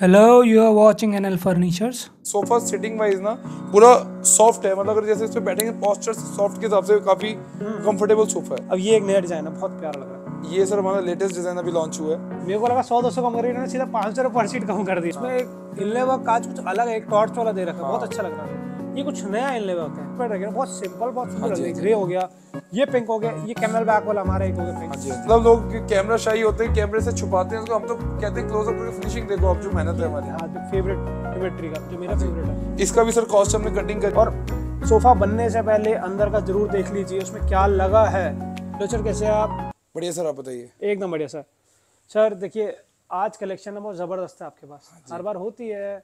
Hello you are watching N L furnitures sofa sitting wise ना पूरा soft है मतलब अगर जैसे इस पे बैठेंगे पोस्चर सॉफ्ट के हिसाब से काफी कंफर्टेबल सोफा है अब ये एक नया डिजाइन है बहुत प्यारा लग रहा है ये सर हमारा लेटेस्ट डिजाइन अभी लॉन्च हुआ है मेरे को लगा सौ 200 कम कर रही सीधा पाँच पर सीट कम कर दी इसमें हिलने वक्त काज कुछ अलग है एक टॉर्च वाला दे रखा है बहुत हाँ। अच्छा लग रहा है ये कुछ नया इन लेवल होता है पर बहुत सिंपल बहुत सुंदर हाँ ग्रे हाँ हो गया ये पिंक हो गया ये कैमरा बैक वाला हमारा एक हो गया पिंक हाँ हाँ मतलब लोग कैमरा शाही होते हैं कैमरे से छुपाते हैं उसको हम तो कहते हैं क्लोज अप करके फिनिशिंग देखो आप जो मेहनत है हमारी हां तो फेवरेट ज्योमेट्री का जो मेरा फेवरेट है इसका भी सर कॉस्ट हमने कटिंग कर और सोफा बनने से पहले अंदर का जरूर देख लीजिए उसमें क्या लगा है लोचर कैसे आप बढ़िया सर आप बताइए एकदम बढ़िया सर सर देखिए आज कलेक्शन है बहुत ज़बरदस्त है आपके पास हर बार होती है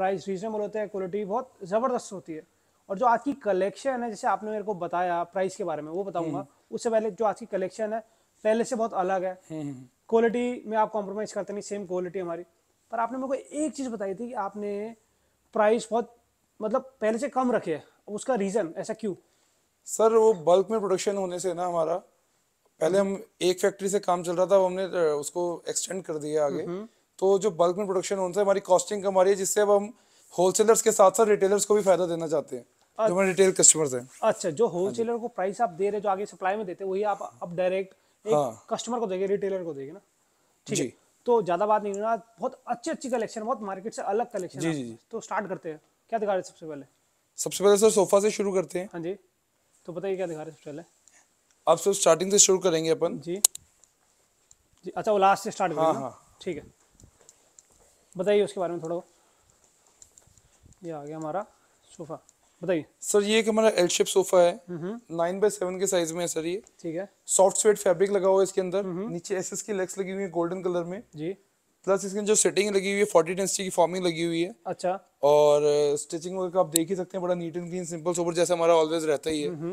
प्राइस रीजनेबल होते हैं क्वालिटी बहुत ज़बरदस्त होती है और जो आज की कलेक्शन है जैसे आपने मेरे को बताया प्राइस के बारे में वो बताऊंगा हम्म। उससे पहले जो आज की कलेक्शन है पहले से बहुत अलग है क्वालिटी हम्म, हम्म। में आप कॉम्प्रोमाइज़ करते नहीं सेम क्वालिटी हमारी पर आपने मेरे को एक चीज़ बताई थी कि आपने प्राइस बहुत मतलब पहले से कम रखे है उसका रीज़न ऐसा क्यों सर वो बल्क में प्रोडक्शन होने से ना हमारा पहले हम एक फैक्ट्री से काम चल रहा था वो हमने उसको एक्सटेंड कर दिया आगे तो जो बल्क में प्रोडक्शन होने से हमारी कॉस्टिंग कम आ रही है जिससे अब हम होलसेलर्स के साथ साथ रिटेलर्स को भी फायदा देना चाहते हैं जो हमारे रिटेल कस्टमर्स हैं अच्छा जो होलसेलर को प्राइस आप दे रहे जो आगे सप्लाई में देते हैं वही आप अब डायरेक्ट हाँ। कस्टमर को देंगे रिटेलर को देंगे ना ठीक है तो ज्यादा बात नहीं ना बहुत अच्छी अच्छी कलेक्शन बहुत मार्केट से अलग कलेक्शन जी जी जी तो स्टार्ट करते हैं क्या दिखा रहे सबसे पहले सबसे पहले सर सोफा से शुरू करते हैं हाँ जी तो बताइए क्या दिखा रहे सबसे पहले आप सर स्टार्टिंग से शुरू करेंगे अपन जी जी अच्छा वो लास्ट से स्टार्ट करेंगे हाँ, हाँ। ठीक है बताइए उसके बारे में थोड़ा ये आ गया हमारा सोफ़ा बताइए सर ये एक हमारा एल शेप सोफा है नाइन बाई सेवन के साइज में है सर ये ठीक है सॉफ्ट स्वेट फैब्रिक लगा हुआ है इसके अंदर हम्म। नीचे एस एस की लेग्स लगी हुई है गोल्डन कलर में जी प्लस इसके जो सेटिंग लगी हुई है फोर्टी डेंसिटी की फॉर्मिंग लगी हुई है अच्छा और स्टिचिंग uh, वगैरह आप देख ही सकते हैं बड़ा neat and clean simple sofa जैसे हमारा ऑलवेज रहता ही है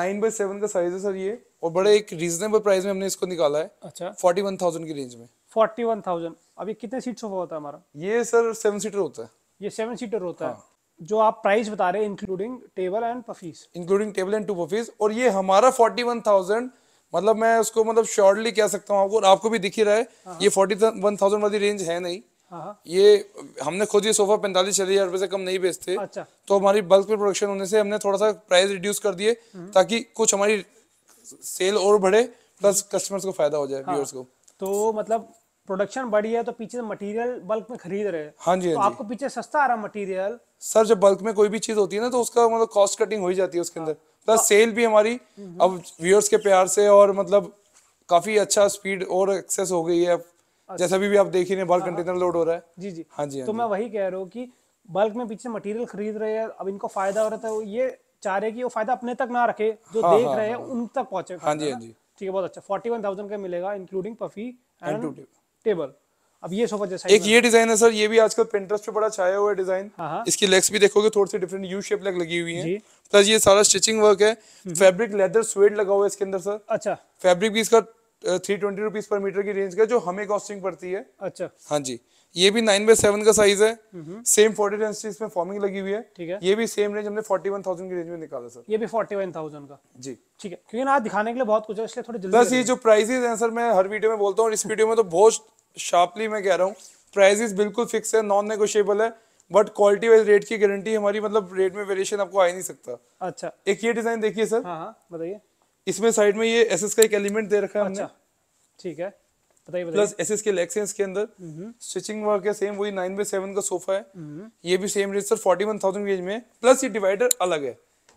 नाइन बाई सेवन का साइज है सर ये और बड़े एक रीजनेबल प्राइस में हमने इसको निकाला है अच्छा फोर्टी वन थाउजेंड की रेंज में फोर्टी वन थाउजेंड अब ये कितने सीट सोफा होता है हमारा ये सर सेवन सीटर होता है ये सेवन सीटर होता हाँ. है जो आप प्राइस बता रहे हैं including table and puffies including table and two puffies और ये हमारा फोर्टी वन थाउजेंड मतलब मैं उसको मतलब शॉर्टली कह सकता हूँ आपको और आपको भी दिख ही रहा है हाँ, हाँ। ये फोर्टी वन थाउजेंड वाली रेंज है नहीं हाँ, ये हमने खुद ये सोफा पैंतालीस छह हजार से कम नहीं बेचते अच्छा तो हमारी बल्क में प्रोडक्शन होने से हमने थोड़ा सा प्राइस रिड्यूस कर दिए हम्म। ताकि कुछ हमारी सेल और बढ़े प्लस हम्म। कस्टमर्स को फायदा हो जाए व्यूअर्स को तो मतलब प्रोडक्शन बढ़ी है तो पीछे मटेरियल बल्क में खरीद रहे हैं हाँ जी तो हाँ आपको पीछे सस्ता आ रहा मटेरियल सर जब बल्क में कोई भी चीज होती है ना तो उसका मतलब कॉस्ट कटिंग हो जाती है उसके अंदर प्लस हाँ। सेल तो भी हमारी अब व्यूअर्स के प्यार से और मतलब काफी अच्छा स्पीड और एक्सेस हो गई है अच्छा। जैसा भी, भी आप देख ही रहे बल्क कंटेनर लोड हो रहा है जी जी हाँ जी हाँ तो मैं वही कह रहा हूँ की बल्क में पीछे मटेरियल खरीद रहे हैं अब इनको फायदा हो रहा था तो ये चाह रहे की वो फायदा अपने तक ना रखे जो देख रहे हैं उन तक पहुंचे हाँ जी हाँ जी ठीक है बहुत अच्छा फोर्टी का मिलेगा इंक्लूडिंग पफी एंड टेबल अब ये सोफा जैसा एक ये डिजाइन है सर ये भी आजकल पिंटरेस्ट पे बड़ा छाया हुआ है डिजाइन हाँ, हाँ। इसकी लेग्स भी देखोगे थोड़ी सी डिफरेंट यू शेप लेग लगी हुई है प्लस ये सारा स्टिचिंग वर्क है फैब्रिक लेदर स्वेट लगा हुआ है इसके अंदर सर अच्छा फैब्रिक भी इसका three twenty rupees per metre की रेंज का जो हमें कॉस्टिंग पड़ती है अच्छा हाँ जी ये भी नाइन बाई सेवन का साइज है सेम फोर्टी रेंज इसमें फॉर्मिंग लगी हुई है ठीक है ये भी सेम रेंज हमने फोर्टी वन थाउजेंड की रेंज में निकाला सर ये भी फोर्टी वन थाउजेंड का जी ठीक है क्योंकि ना दिखाने के लिए बहुत कुछ है इसलिए थोड़ी जल्दी बस ये जो प्राइसेस हैं सर मैं हर वीडियो में बोलता हूँ इस वीडियो में तो बहुत शार्पली मैं कह रहा हूँ प्राइजेस बिल्कुल फिक्स है नॉन नेगोशियबल है बट क्वालिटी वाइज रेट की गारंटी हमारी मतलब रेट में वेरिएशन आपको आ ही नहीं सकता अच्छा एक ये डिजाइन देखिए सर हाँ, हाँ, बताइए इसमें साइड में ये एस का एक एलिमेंट दे रखा है अच्छा, ठीक है प्लस एस एस के लेग्स के इसके अंदर स्टिचिंग हम्म। वर्क है सेम वही नाइन बाई सेवन का सोफा है हम्म। ये भी same rate sir forty one thousand range में प्लस ये डिवाइडर अलग है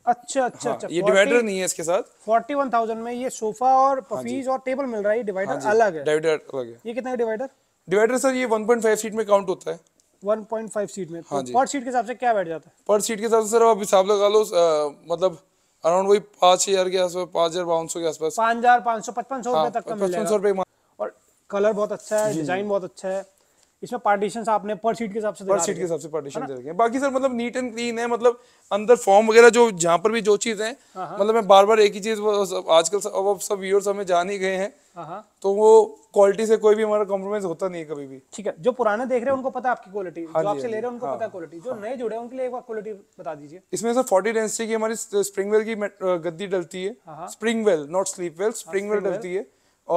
अच्छा अच्छा हाँ, अच्छा ये डिवाइडर नहीं है इसके साथ फोर्टी वन थाउजेंड में ये सोफा और पफीज हाँ और टेबल मिल रहा है डिवाइडर हाँ अलग है डिवाइडर अलग है ये कितना है डिवाइडर डिवाइडर सर ये 1.5 सीट में काउंट होता है 1.5 सीट में तो हाँ तो पर सीट के हिसाब से क्या बैठ जाता है पर सीट के हिसाब से सर आप हिसाब लगा लो मतलब अराउंड वही 5000 के आसपास 5500 के आसपास 5555 हाँ, रुपए तक का मिल जाएगा और कलर बहुत अच्छा है डिजाइन बहुत अच्छा है इसमें पार्टीशन आपने पर सीट के हिसाब से पर सीट के हिसाब से पार्टीशन दे रखे बाकी सर मतलब नीट एंड क्लीन है मतलब अंदर फॉर्म वगैरह जो जहाँ पर भी जो चीज है हाँ, हाँ। मतलब मैं बार बार एक ही चीज आजकल अब सब व्यूअर्स हमें जान ही गए हैं हाँ, तो वो क्वालिटी से कोई भी हमारा कॉम्प्रोमाइज होता नहीं है कभी भी ठीक है जो पुराने देख रहे हैं उनको पता है आपकी क्वालिटी हाँ जो आपसे ले रहे हैं उनको हाँ, पता है क्वालिटी जो हाँ, नए जुड़े हैं उनके लिए एक बार क्वालिटी बता दीजिए इसमें सर फोर्टी डेंसिटी की हमारी स्प्रिंग वेल की गद्दी डलती है Springwel not Sleepwell Springwel डलती है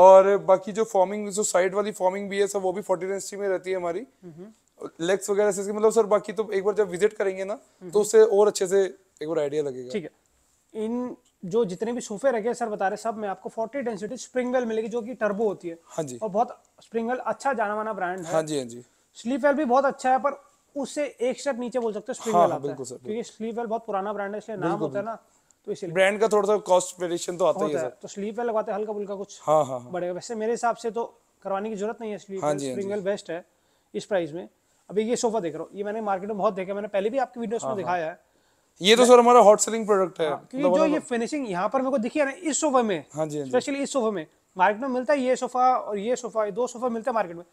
और बाकी जो फॉर्मिंग जो साइड वाली फॉर्मिंग भी है सर वो भी फोर्टी डेंसिटी में रहती है हमारी लेग्स हम्म। वगैरह से मतलब सर बाकी तो एक बार जब विजिट करेंगे ना हम्म। तो उससे और अच्छे से एक बार आइडिया लगेगा ठीक है इन जो जितने भी सोफे रखे हैं सर बता रहे सब में आपको 40 डेंसिटी स्प्रिंगवेल मिलेगी जो कि टर्बो होती है हाँ जी और बहुत स्प्रिंगवेल अच्छा जाना माना ब्रांड है हाँ जी हाँ जी स्लीप वेल भी बहुत अच्छा है पर उससे एक स्टेप नीचे बोल सकते हो स्प्रिंगवेल हाँ, हाँ, आता है क्योंकि स्लीप वेल बहुत पुराना ब्रांड है इसलिए नाम होता है ना तो इसलिए ब्रांड का थोड़ा सा कॉस्ट वेरिएशन तो आता ही है सर तो स्लीप वेल लगवाते हल्का फुल्का कुछ हाँ हाँ, हाँ। बढ़ेगा वैसे मेरे हिसाब से तो करवाने की जरूरत नहीं है स्लीप हाँ स्प्रिंग वेल बेस्ट है इस प्राइस में अभी ये सोफा देख रहा हूँ ये मैंने मार्केट में बहुत देखा मैंने पहले भी आपकी वीडियो में हाँ, हाँ। दिखाया है ये तो सर हमारा हॉट सेलिंग प्रोडक्ट है क्योंकि मतलब जो मतलब ये फिनिशिंग यहाँ पर मेरे को दिखी है ना इस सोफा में हाँ जी स्पेशली इस सोफा में मार्केट में मिलता है ये सोफा और ये सोफा दो सोफा मिलते हैं मार्केट में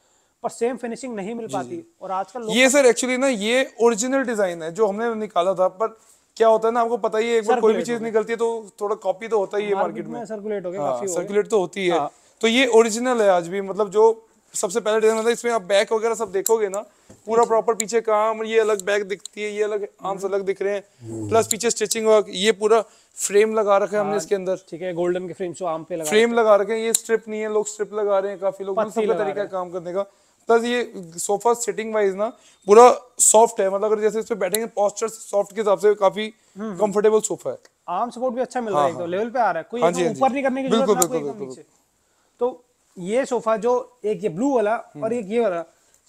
पर सेम फिनिशिंग नहीं मिल पाती और आजकल ये सर एक्चुअली ना ये ओरिजिनल डिजाइन है जो हमने निकाला था पर क्या होता है ना आपको पता ही है एक बार कोई भी चीज निकलती है तो थोड़ा कॉपी तो होता ही है मार्केट में सर्कुलेट हो गया सर्कुलेट तो होती है हाँ। तो ये ओरिजिनल है आज भी मतलब जो सबसे पहले डिजाइन होता है इसमें आप बैक वगैरह सब देखोगे ना पूरा प्रॉपर पीछे काम ये अलग बैक दिखती है ये अलग आर्म्स अलग दिख रहे हैं प्लस पीछे स्टिचिंग वर्क ये पूरा फ्रेम लगा रखा है हमने हाँ, इसके अंदर ठीक है गोल्डन के फ्रेम आर्म पे लगा फ्रेम लगा रखे हैं ये स्ट्रिप नहीं है लोग स्ट्रिप लगा रहे हैं काफी लोग मतलब तरीका है काम करने का प्लस ये सोफा सिटिंग वाइज ना पूरा सॉफ्ट है मतलब अगर जैसे इस पे बैठेंगे पोस्टर सॉफ्ट के हिसाब से काफी कंफर्टेबल हम्म। सोफा है आर्म सपोर्ट भी अच्छा मिल हाँ, रहा है तो लेवल हाँ। पे आ रहा है कोई हाँ तो ऊपर नहीं करने की जरूरत है तो ये सोफा जो एक ये ब्लू वाला हम्म। और एक ये वाला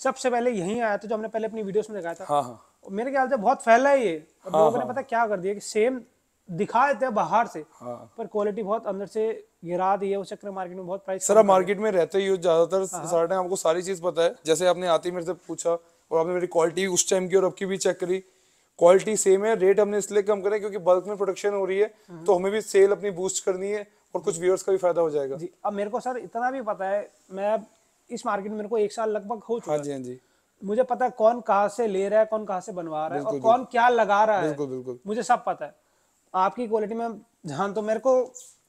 सबसे पहले यही आया था जो हमने पहले अपनी वीडियोस में दिखाया था हाँ हाँ। मेरे ख्याल से बहुत फैला है ये और लोगों ने पता क्या कर दिया कि सेम दिखा देते हैं बाहर से हाँ। पर क्वालिटी बहुत अंदर से गिरा दी है उस चक्कर मार्केट में बहुत प्राइस सर मार्केट में रहते ही ज्यादातर हाँ। सर ने आपको सारी चीज पता है जैसे आपने आती मेरे से पूछा और आपने मेरी क्वालिटी उस टाइम की और अब की भी चेक करी क्वालिटी सेम है रेट हमने इसलिए कम करें क्योंकि बल्क में प्रोडक्शन हो रही है हाँ। तो हमें भी सेल अपनी बूस्ट करनी है और कुछ व्यूअर्स का भी फायदा हो जाएगा जी अब मेरे को सर इतना भी पता है मैं इस मार्केट में मेरे को एक साल लगभग हो चुका हाँ जी हाँ जी मुझे पता है कौन कहाँ से ले रहा है कौन कहाँ से बनवा रहा है और कौन क्या लगा रहा है बिल्कुल बिल्कुल मुझे सब पता है आपकी क्वालिटी में ध्यान तो मेरे को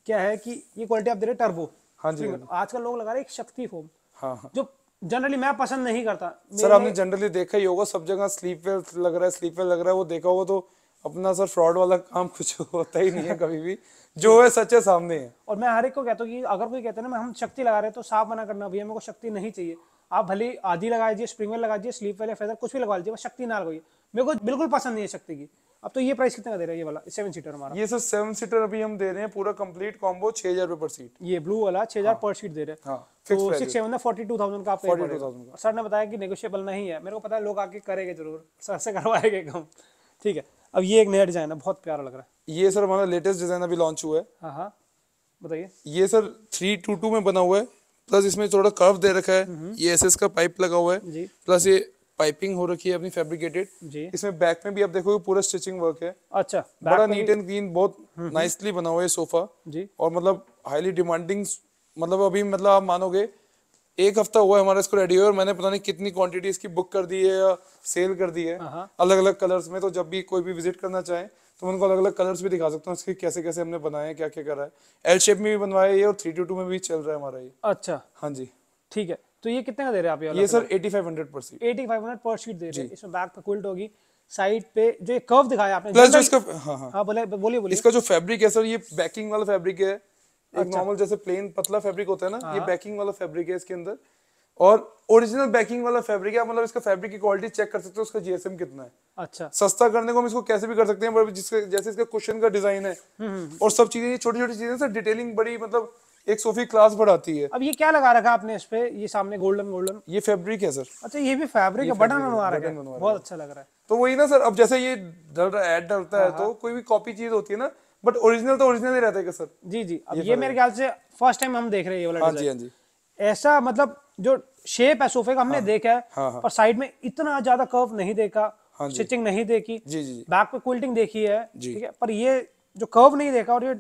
क्या है कि ये क्वालिटी आप दे रहे टर्बो हाँ, हाँ जी आजकल लोग लगा रहे एक शक्ति फोम हाँ, हाँ। जो जनरली मैं पसंद नहीं करता सर आपने जनरली देखा ही होगा सब जगह स्लीपवेल लग रहा है स्लीपवेल लग रहा है वो देखा होगा तो अपना सर फ्रॉड वाला काम कुछ होता ही नहीं है कभी भी जो है सच्चे सामने है और मैं हर एक को कहता हूँ कि अगर कोई कहते हैं ना हम शक्ति लगा रहे हैं तो साफ मना करना भैया मेरे को शक्ति नहीं चाहिए आप भले आधी लगा दीजिए स्प्रिंग वेल लगा दीजिए स्लीप वेल या फेदर कुछ भी लगा लीजिए बस शक्ति ना लगाइए मेरे को बिल्कुल पसंद नहीं है शक्ति की अब तो ये प्राइस कितने का दे रहा है ये वाला सेवन सीटर हमारा ये सर सेवन सीटर अभी हम दे रहे हैं पूरा कंप्लीट कॉम्बो छह हजार रुपए पर सीट ये ब्लू वाला छह हजार पर हाँ। सीट दे रहे हैं हाँ, तो फोर्टी टू थाउजेंड का सर ने बताया कि नेगोशियबल नहीं है मेरे को पता है लोग आके करेंगे जरूर सर से करवाएंगे कम ठीक है अब ये एक नया डिजाइन है बहुत प्यारा लग रहा है ये सर हमारा लेटेस्ट डिजाइन अभी लॉन्च हुआ है हाँ हाँ बताइए ये सर थ्री टू टू में बना हुआ है प्लस इसमें थोड़ा कर्व दे रखा है हम्म। ये एसएस का पाइप लगा हुआ है प्लस ये पाइपिंग हो रखी है अपनी फैब्रिकेटेड जी इसमें बैक में भी आप देखोगे पूरा स्टिचिंग वर्क है अच्छा बड़ा नीट एंड क्लीन बहुत नाइसली हम्म, हम्म। बना हुआ है सोफा जी और मतलब हाईली डिमांडिंग मतलब अभी मतलब आप मानोगे एक हफ्ता हुआ है हमारा इसको रेडी हुआ और मैंने पता नहीं कितनी क्वांटिटी इसकी बुक कर दी है या सेल कर दी है अलग अलग कलर्स में तो जब भी कोई भी विजिट करना चाहे तो उनको अलग अलग कलर्स भी दिखा सकता हूँ इसके कैसे कैसे हमने बनाए क्या क्या करा है एल शेप में भी बनवाया है और थ्री टू टू में भी चल रहा है हमारा ये अच्छा हाँ जी ठीक है तो ये कितने का दे रहे हैं आप ये ये सर 8500 पर सीट 8500 पर सीट दे रहे हैं इसमें बैक पे क्विल्ट होगी साइड पे जो ये कर्व दिखाया आपने प्लस जो इसका हाँ हाँ हाँ बोले बोलिए बोलिए इसका जो फैब्रिक है सर ये बैकिंग वाला फैब्रिक है एक नॉर्मल अच्छा। जैसे प्लेन पतला फैब्रिक होता है ना ये बैकिंग हाँ। वाला फैब्रिक है इसके अंदर और ओरिजिनल बैकिंग वाला फैब्रिक है मतलब इसका फैब्रिक की क्वालिटी चेक कर सकते हो उसका जीएसएम कितना है अच्छा सस्ता करने को हम इसको कैसे भी कर सकते हैं जिसके जैसे इसका क्वेश्चन का डिजाइन है हम्म, हम्म। और सब चीजें छोटी छोटी चीजें सर डिटेलिंग बड़ी मतलब एक सोफी क्लास बढ़ाती है अब ये क्या लगा रखा आपने इस पे ये सामने गोल्डन गोल्डन ये फैब्रिक है सर अच्छा ये भी फैब्रिक है बटन बनवा रखा है बहुत अच्छा लग रहा है तो वही ना सर अब जैसे ये डल रहा है ऐड डलता है तो हाँ। कोई भी कॉपी चीज होती है ना बट ओरिजिनल तो ओरिजिनल ही रहता है सर जी जी अब ये, मेरे ख्याल से फर्स्ट टाइम हम देख रहे हैं ये वाला हाँ जी हाँ जी ऐसा मतलब जो शेप है सोफे का हमने हाँ, देखा है हाँ, हाँ, पर साइड में इतना ज्यादा कर्व नहीं देखा हाँ स्टिचिंग नहीं देखी जी जी बैक पे क्विल्टिंग देखी है ठीक है पर ये जो कर्व नहीं देखा और ये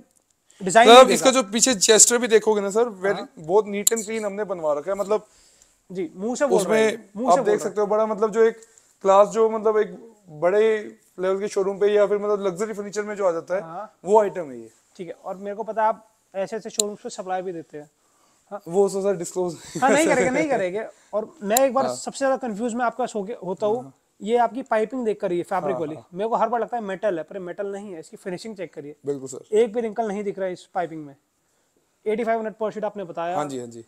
डिजाइन मतलब इसका जो पीछे जेस्टर भी देखोगे ना सर वेरी हाँ। बहुत नीट एंड क्लीन हमने बनवा रखा है मतलब जी मुंह से उसमें मुंह से देख सकते हो बड़ा मतलब जो एक क्लास जो मतलब एक बड़े लेवल के शोरूम पे या फिर मतलब लग्जरी फर्नीचर में जो आ जाता है हाँ। वो आइटम है ये ठीक है और मेरे को पता आप ऐसे ऐसे शोरूम पे सप्लाई भी देते हैं हाँ। वो तो सर डिस्क्लोज हाँ नहीं करेंगे नहीं करेंगे और मैं एक बार हाँ। सबसे ज्यादा कंफ्यूज में आपका होता हूँ हाँ। ये आपकी पाइपिंग देख करिए फैब्रिक वाली हाँ। मेरे को हर बार लगता है मेटल है पर मेटल नहीं है इसकी फिनिशिंग चेक करिए बिल्कुल सर एक भी रिंकल नहीं दिख रहा है इस पाइपिंग में eighty five hundred per seat आपने बताया हाँ जी हाँ जी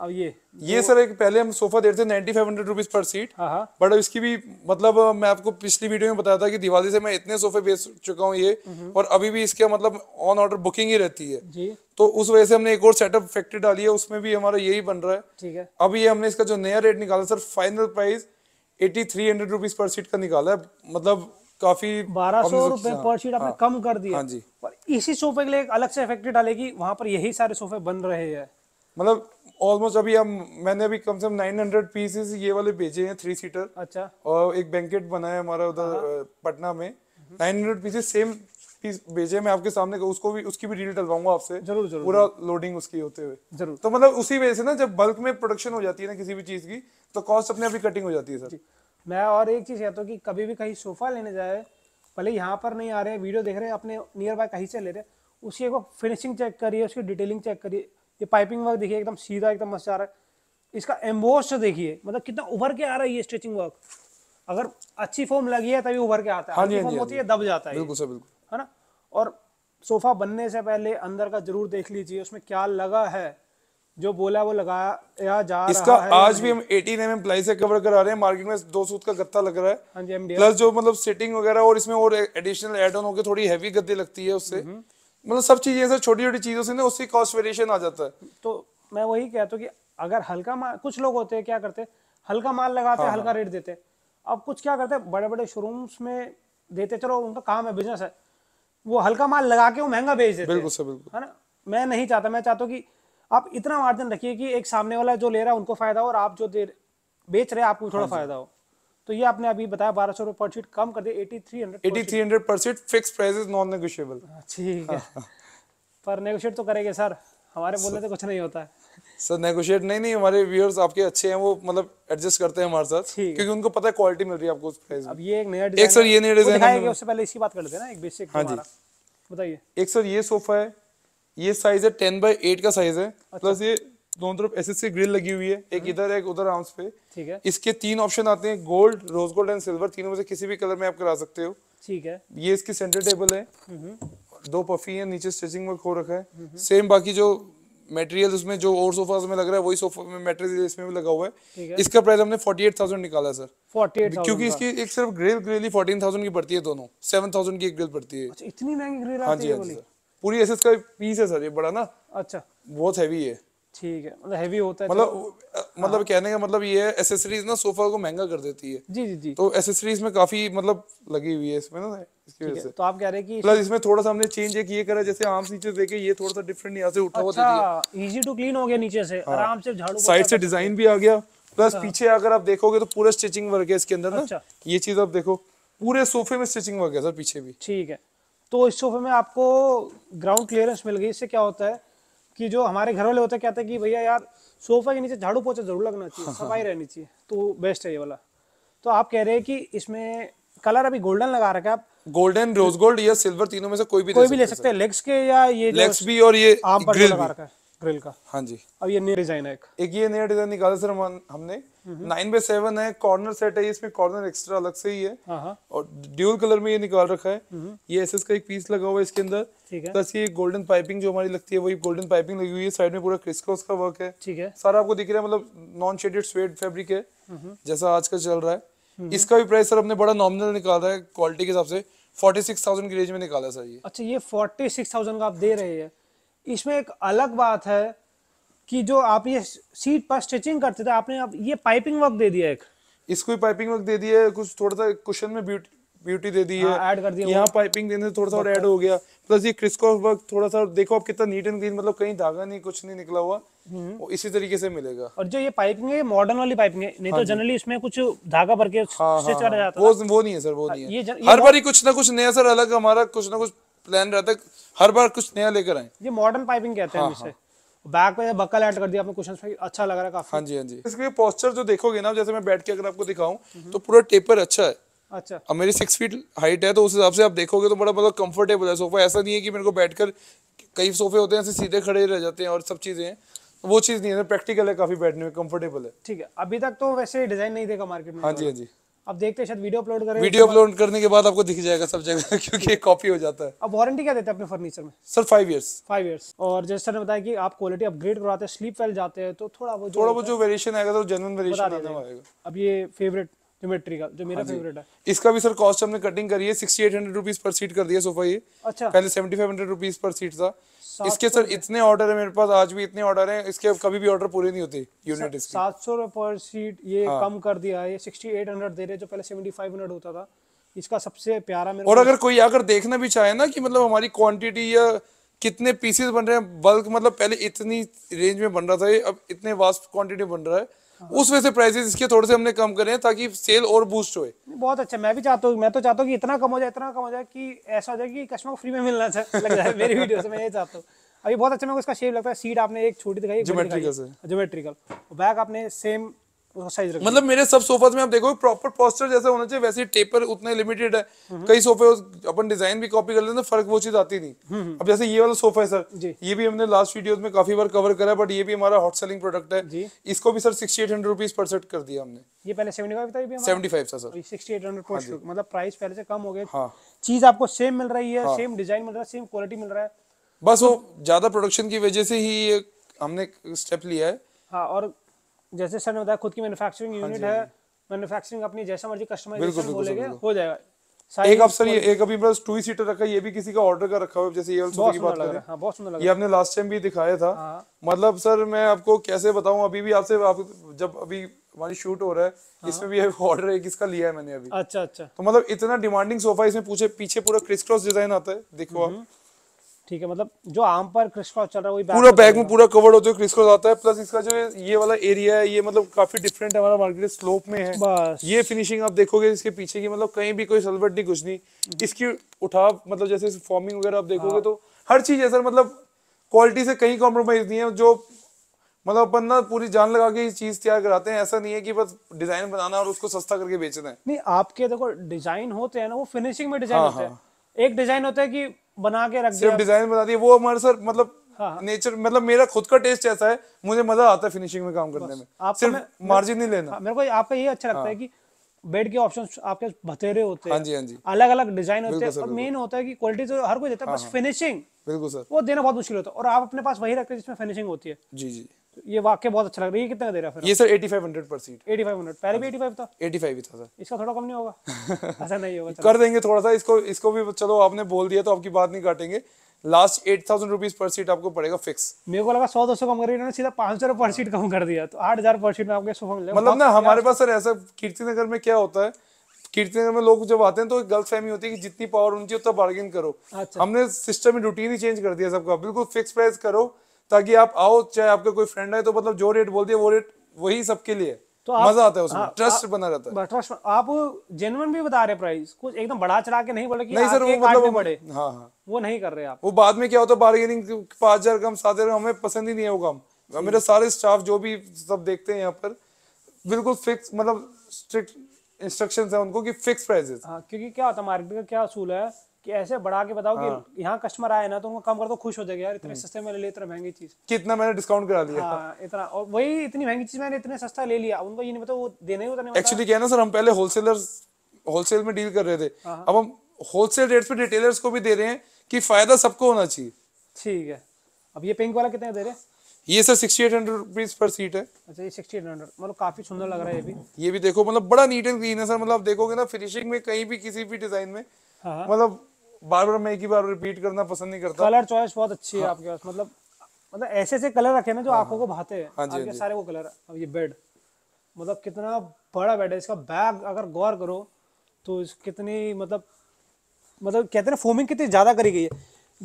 अब ये ये सर एक पहले हम सोफा देते थे नाइन्टी फाइव हंड्रेड रुपीज पर सीट हाँ हाँ बट इसकी भी मतलब मैं आपको पिछली वीडियो में बताया था कि दिवाली से मैं इतने सोफे बेच चुका हूँ ये हम्म। और अभी भी इसके मतलब ऑन ऑर्डर बुकिंग ही रहती है जी तो उस वजह से हमने एक और सेटअप फैक्ट्री डाली है उसमें भी हमारा यही बन रहा है ठीक है अभी हमने इसका जो नया रेट निकाला sir final price eighty three hundred rupees पर सीट का निकाला है मतलब काफी बारह सौ रुपए पर हाँ। सीट आपने हाँ। कम कर दिया हाँ जी पर इसी सोफे के लिए एक अलग से फैक्ट्री डालेगी वहां पर यही सारे सोफे बन रहे हैं मतलब ऑलमोस्ट अभी हम मैंने अभी कम से कम 900 पीसेस ये वाले भेजे हैं थ्री सीटर अच्छा और एक बैंकेट बनाया हमारा उधर हाँ। पटना में 900 पीसेस सेम की भेजे मैं आपके सामने उसको भी उसकी भी डील डलवाऊंगा आपसे जरूर जरूर पूरा लोडिंग उसकी होते हुए जरूर तो मतलब उसी वजह से ना जब बल्क में प्रोडक्शन हो जाती है ना किसी भी चीज की तो कॉस्ट अपने आप ही कटिंग हो जाती है सर मैं और एक चीज कहता हूँ कि कभी भी कहीं सोफा लेने जाए भले यहाँ पर नहीं आ रहे वीडियो देख रहे हैं अपने नियर बाय कहीं से ले रहे हैं उसी को फिनिशिंग चेक करिए उसकी डिटेलिंग चेक करिए ये पाइपिंग वर्क देखिए एकदम सीधा एकदम मस्त आ रहा है इसका एम्बोस देखिए मतलब कितना उभर के आ रहा है ये स्ट्रेचिंग वर्क अगर अच्छी फॉर्म लगी है तभी उभर के आता है हाँ हाँ हाँ है दब जाता है बिल्कुल सर बिल्कुल है ना और सोफ़ा बनने से पहले अंदर का जरूर देख लीजिए उसमें क्या लगा है जो बोला वो लगाया जा इसका रहा है आज भी हम 18 एम प्लाई से कवर करा रहे हैं मार्केट में दो सूत का गत्ता लग रहा है हाँ जी MDF. प्लस जो मतलब सेटिंग वगैरह और इसमें और एडिशनल एड ऑन होकर थोड़ी हैवी गद्दी लगती है उससे हम्म। मतलब सब चीजें ऐसे छोटी छोटी चीजों से ना उससे कॉस्ट वेरिएशन आ जाता है तो मैं वही कहता हूँ कि अगर हल्का माल कुछ लोग होते हैं क्या करते हल्का माल लगाते हाँ, हल्का रेट हाँ। देते अब कुछ क्या करते बड़े बड़े शोरूम्स में देते चलो उनका काम है बिजनेस है वो हल्का माल लगा के वो महंगा बेच देते बिल्कुल सर बिल्कुल है ना मैं नहीं चाहता मैं चाहता हूँ कि आप इतना मार्जिन रखिए कि एक सामने वाला जो ले रहा है उनको फायदा हो और आप जो दे बेच रहे हैं आपको थोड़ा हाँ फायदा हो तो ये आपने अभी बताया बारह सौ पर शीट कम कर दिया eighty three hundred eighty three hundred per seat fix price non negotiable ठीक है हाँ। पर नेगोशिएट तो करेंगे सर हमारे बोलने से कुछ नहीं होता है सर नेगोशिएट नहीं नहीं हमारे व्यूअर्स आपके अच्छे हैं वो मतलब एडजस्ट करते हैं हमारे साथ क्योंकि उनको पता है क्वालिटी मिल रही है आपको उस प्राइस अब ये एक नया डिजाइन एक सर ये नया डिजाइन है उससे पहले इसकी बात कर लेते हैं ना एक बेसिक हाँ जी बताइए एक सर ये सोफा है ये साइज है 10 बाय 8 का साइज है प्लस अच्छा। ये दोनों तरफ एस एस ग्रिल लगी हुई है एक हम्म। इधर एक उधर आर्म्स पे ठीक है इसके तीन ऑप्शन आते हैं gold rose gold and silver तीनों में से किसी भी कलर में आप करा सकते हो ठीक है ये इसकी सेंटर टेबल है हम्म। दो पफी है नीचे स्टिचिंग वर्क हो रखा है सेम हम्म। बाकी जो मेटेरियल उसमें जो और सोफा में लग रहा है वही सोफा में मेटेरियल इसमें भी लगा हुआ है इसका प्राइस हमने 48000 निकाला सर 48000 क्योंकि इसकी एक सिर्फ ग्रिल ग्रिल ही 14000 की पड़ती है दोनों 7000 की एक ग्रिल पड़ती है अच्छा इतनी महंगी ग्रिल हाँ आती है वाली हाँ पूरी एसएस का पीस है सर ये बड़ा ना अच्छा बहुत हैवी है ठीक है मतलब हैवी होता है तो- मतलब मतलब हाँ। कहने का मतलब ये है एसेसरीज ना सोफा को महंगा कर देती है जी जी जी तो एसेसरीज में काफी मतलब लगी हुई है इसमें ना तो आप कह रहे हैं कि प्लस इसमें थोड़ा सा हमने चेंज एक ये करा जैसे आम नीचे देखे ये थोड़ा सा डिफरेंट यहाँ से उठा हुआ अच्छा इजी टू क्लीन हो गया नीचे से हाँ। आराम से झाड़ू साइड से डिजाइन भी आ गया प्लस हाँ। पीछे अगर आप देखोगे तो पूरा स्टिचिंग वर्क है इसके अंदर ना अच्छा। ये चीज आप देखो पूरे सोफे में स्टिचिंग वर्क है सर पीछे भी ठीक है तो इस सोफे में आपको ग्राउंड क्लियरेंस मिल गई इससे क्या होता है कि जो हमारे घर वाले होते हैं कहते हैं कि भैया यार सोफा के नीचे झाड़ू पोछा जरूर लगना चाहिए हाँ, हाँ। सफाई रहनी चाहिए तो बेस्ट है ये वाला तो आप कह रहे हैं कि इसमें कलर अभी गोल्डन लगा रखा है आप गोल्डन रोज गोल्ड या सिल्वर तीनों में से कोई भी कोई भी ले सकते हैं लेग्स के या ये लेग्स भी और ये आम पर लगा रखा है ग्रिल का हाँ जी अब ये नया डिजाइन है एक एक ये नया डिजाइन निकाला सर हमने नाइन बाय सेवन है कॉर्नर सेट है इसमें कॉर्नर एक्स्ट्रा अलग से ही है हाँ, हाँ। और ड्यूल कलर में ये निकाल रखा है हम्म। ये एसएस का एक पीस लगा हुआ है इसके अंदर प्लस ये गोल्डन पाइपिंग जो हमारी लगती है वही गोल्डन पाइपिंग लगी हुई है साइड में पूरा क्रिस्क्रॉस का वर्क है ठीक है सारा आपको दिख रहा है मतलब नॉन शेडेड स्वेड फेब्रिक है हम्म। जैसा आजकल चल रहा है हम्म। इसका भी प्राइस सर हमने बड़ा नॉमिनल निकाला है क्वालिटी के हिसाब से फोर्टी सिक्स थाउजेंड की रेंज में निकाला सर ये अच्छा ये फोर्टी सिक्स थाउजेंड का आप दे रहे हैं इसमें एक अलग बात है कि जो आप ये सीट पर स्टिचिंग करते थे आपने आप ये पाइपिंग वर्क दे दिया एक इसको भी पाइपिंग वर्क दे दिया है कुछ थोड़ा सा कुशन में ब्यूटी ब्यूटी दे दी है ऐड हाँ, कर दिया यहाँ पाइपिंग देने थोड़ा सा और ऐड हो गया प्लस ये क्रिस्को वर्क थोड़ा सा देखो आप कितना नीट एंड क्लीन मतलब कहीं धागा नहीं कुछ नहीं निकला हुआ हम्म। वो इसी तरीके से मिलेगा और जो ये पाइपिंग है मॉडर्न वाली पाइपिंग है नहीं तो हाँ जनरली इसमें कुछ धागा भर के हाँ, वो वो नहीं है सर वो नहीं है हर बार कुछ ना कुछ नया सर अलग हमारा कुछ ना कुछ प्लान रहता है हर बार कुछ नया लेकर आए ये मॉडर्न पाइपिंग कहते हैं जिसे बैक पे बकल ऐड कर दिया आपने क्वेश्चन अच्छा लग रहा है काफी हाँ जी हाँ जी इसके पोस्चर जो देखोगे ना जैसे मैं बैठ के अगर आपको दिखाऊं हम्म। तो पूरा टेपर अच्छा है अच्छा अब मेरी सिक्स फीट हाइट है तो उस हिसाब से आप देखोगे तो बड़ा मतलब कंफर्टेबल है सोफा ऐसा नहीं है कि मेरे को बैठकर कई सोफे होते हैं ऐसे सीधे खड़े रह जाते हैं और सब चीज़ें हैं वो चीज़ नहीं है प्रैक्टिकल है काफ़ी बैठने में कंफर्टेबल है ठीक है अभी तक तो वैसे डिजाइन नहीं देगा मार्केट में हाँ जी हाँ जी अब देखते शायद वीडियो अपलोड करें वीडियो अपलोड करने के बाद आपको दिख जाएगा सब जगह क्योंकि कॉपी हो जाता है अब वारंटी क्या देते हैं अपने फर्नीचर में sir five years five years और जैसे सर ने बताया कि आप क्वालिटी अपग्रेड करवाते हैं स्लीप वेल जाते हैं तो थोड़ा वो थोड़ा वो जो वेरिएशन आएगा तो जेनुअन वेरिएशन आएगा अब ये फेवरेट ज्योमेट्री का जो मेरा फेवरेट हाँ है इसका भी सर कॉस्ट हमने कटिंग करी है सिक्सटी एट हंड्रेड रुपीज पर सीट कर दिया सोफा ये अच्छा पहले सेवेंटी फाइव हंड्रेड रुपीज पर सीट था इसके सर इतने ऑर्डर है मेरे पास आज भी इतने ऑर्डर है इसके कभी भी ऑर्डर पूरे नहीं होते यूनिट सात सौ रुपए पर सीट ये हाँ। कम कर दिया है सिक्सटी एट हंड्रेड दे रहे जो पहले सेवेंटी फाइव हंड्रेड होता था इसका सबसे प्यारा मेरे और अगर कोई आकर देखना भी चाहे ना कि मतलब हमारी क्वांटिटी या कितने पीसेस बन रहे हैं बल्क मतलब पहले इतनी रेंज में बन रहा था ये अब इतने वास्ट क्वांटिटी बन रहा है हाँ। उस वजह से प्राइसेस इसके थोड़े से हमने कम करें ताकि सेल और बूस्ट हो बहुत अच्छा मैं भी चाहता हूँ मैं तो चाहता हूँ कि इतना कम हो जाए इतना कम हो जाए कि ऐसा हो जाए कि कस्टमर को फ्री में मिलना चाहिए अच्छा मेरी वीडियो से मैं ये चाहता हूँ अभी बहुत अच्छा मेरे को इसका शेप लगता है सीट आपने एक छोटी दिखाई ज्योमेट्रिकल ज्योमेट्रिकल बैक आपने सेम साइज मतलब मेरे सब सोफाज में आप देखो प्रॉपर पोस्टर जैसे होना चाहिए वैसे टेपर उतने लिमिटेड है हम्म। कई सोफे अपन डिजाइन भी कॉपी कर लेते हैं तो फर्क वो चीज आती नहीं हम्म, हम्म। अब जैसे ये वाला सोफा है सर ये भी हमने लास्ट वीडियो में काफी बार कवर करा बट ये भी हमारा हॉट सेलिंग प्रोडक्ट है इसको भी sir sixty eight hundred rupees पर सेट कर दिया हमने ये पहले सेवेंटी फाइव था सेवेंटी फाइव था सर सिक्सटी एट हंड्रेड मतलब प्राइस पहले से कम हो गया हाँ। चीज आपको सेम मिल रही है सेम हाँ। डिजाइन मिल रहा है सेम क्वालिटी मिल रहा है बस वो ज्यादा प्रोडक्शन की वजह से ही हमने स्टेप लिया है हाँ और जैसे सर ने बताया खुद की मैन्युफैक्चरिंग यूनिट हाँ हाँ है मैन्युफैक्चरिंग अपनी जैसा मर्जी कस्टमाइजेशन बोलेंगे हो जाएगा एक अफसर ये एक अभी बस टू सीटर रखा है ये भी किसी का ऑर्डर का रखा हुआ जैसे ये ऑल्सो की बात करें हाँ, बहुत ये आपने लास्ट टाइम भी दिखाया था हाँ। मतलब सर मैं आपको कैसे बताऊं अभी भी आपसे आप जब अभी हमारी शूट हो रहा है हाँ। इसमें भी ऑर्डर एक इसका लिया है मैंने अभी अच्छा अच्छा तो मतलब इतना डिमांडिंग सोफा इसमें पूछे पीछे पूरा क्रिस क्रॉस डिजाइन आता है देखो आप हम्म। ठीक है मतलब जो आम पर क्रिस्क्रॉस चल रहा है पूरा बैग में पूरा कवर होता है क्रिस्क्रॉस आता है प्लस इसका जो ये वाला एरिया है ये मतलब काफी डिफरेंट हमारा मार्केट स्लोप में है बस ये फिनिशिंग आप देखोगे इसके पीछे की मतलब कहीं भी कोई सलवट नहीं कुछ नहीं इसकी उठाव मतलब जैसे फॉर्मिंग वगैरह आप देखोगे हाँ। तो हर चीज है सर मतलब क्वालिटी से कहीं कॉम्प्रोमाइज नहीं है जो मतलब अपन ना पूरी जान लगा के ये चीज तैयार कराते हैं ऐसा नहीं है कि बस डिजाइन बनाना और उसको सस्ता करके बेचना है नहीं आपके देखो डिजाइन होते हैं ना वो फिनिशिंग में डिजाइन हाँ, होते हैं हाँ। एक डिजाइन होता है कि बना के रख सिर्फ डिजाइन बता दिए वो हमारे सर मतलब हाँ। नेचर हाँ। मतलब मेरा खुद का टेस्ट ऐसा है मुझे मजा आता है फिनिशिंग में काम करने में आप सिर्फ मार्जिन नहीं लेना हाँ, मेरे को आपका ये अच्छा लगता है हाँ। की बेड के ऑप्शंस आपके बथेरे होते हैं हाँ जी हाँ जी अलग अलग डिजाइन होते हैं और मेन होता है कि क्वालिटी तो हर कोई देता है हाँ बस फिनिशिंग बिल्कुल सर वो देना बहुत मुश्किल होता है और आप अपने पास वही रखते हैं जिसमें फिनिशिंग होती है जी जी ये वाक्य बहुत अच्छा लग रहा है ये कितना दे रहा है फिर ये सर 8500 पर सीट 8500 पहले भी 85 हाँ। था 85 ही था सर इसका थोड़ा कम नहीं होगा ऐसा नहीं होगा कर देंगे थोड़ा सा इसको इसको भी चलो आपने बोल दिया तो आपकी बात नहीं काटेंगे लास्ट एट थाउजेंड रुपीज पर सीट आपको पड़ेगा फिक्स मेरे को लगा सौ दो सौ कम कर इन्होंने सीधा पांच सौ पर सीट कम कर दिया तो आठ हजार पर सीट में आपके सोफा मिलेगा मतलब ना हमारे पास सर ऐसा कीर्ति नगर में क्या होता है कीर्ति नगर में लोग जब आते हैं तो गलत फहमी होती है कि जितनी पावर उनकी उतना बार्गेन करो अच्छा। हमने सिस्टम में रूटीन ही चेंज कर दिया सबका बिल्कुल फिक्स प्राइस करो ताकि आप आओ चाहे आपके कोई फ्रेंड आए तो मतलब जो रेट बोल दिया वो रेट वही सबके लिए तो आप, मजा आता है उसमें हाँ, ट्रस्ट तो बना रहता है ट्रस्ट आप जेनवन भी बता रहे प्राइस कुछ एकदम बड़ा चढ़ा के नहीं बोले कि नहीं सर वो मतलब बढ़े हाँ हाँ वो नहीं कर रहे आप वो बाद में क्या होता है बार्गेनिंग पांच हजार कम सात हजार हमें पसंद ही नहीं है वो कम मेरे सारे स्टाफ जो भी सब देखते हैं यहाँ पर बिल्कुल फिक्स मतलब स्ट्रिक्ट इंस्ट्रक्शन है उनको कि फिक्स प्राइसेस हाँ क्योंकि क्या होता है मार्केट का क्या असूल है कि ऐसे बढ़ा के बताओ हाँ। कि यहाँ कस्टमर आए ना तो उनको कम कर दो खुश हो जाएगा यार इतने हम्म। सस्ते में ले इतना महंगी चीज कितना मैंने डिस्काउंट करा दिया हाँ, इतना और वही इतनी महंगी चीज मैंने इतने सस्ता ले लिया उनको ये नहीं पता वो देने ही उतने एक्चुअली क्या है ना सर हम पहले होलसेलर होलसेल में डील कर रहे थे हाँ, हाँ। अब हम होलसेल रेट पे रिटेलर्स को भी दे रहे हैं कि फायदा सबको होना चाहिए ठीक है अब ये पिंक वाला कितने दे रहे हैं ये sir sixty eight hundred rupees पर सीट है अच्छा ये सिक्सटी एट हंड्रेड मतलब काफी सुंदर लग रहा है ये भी ये भी देखो मतलब बड़ा नीट एंड क्लीन है सर मतलब देखोगे ना फिनिशिंग में कहीं भी किसी भी डिजाइन में हाँ।, हाँ। मतलब बार बार मैं एक ही बार रिपीट करना पसंद नहीं करता कलर चॉइस बहुत अच्छी है हाँ। आपके पास मतलब मतलब ऐसे ऐसे कलर रखे ना जो हाँ, आंखों को हाँ। भाते हैं हाँ आपके सारे वो कलर अब ये बेड मतलब कितना बड़ा बेड है इसका बैग अगर गौर करो तो इस कितनी मतलब मतलब कहते हैं फोमिंग कितनी ज्यादा करी गई है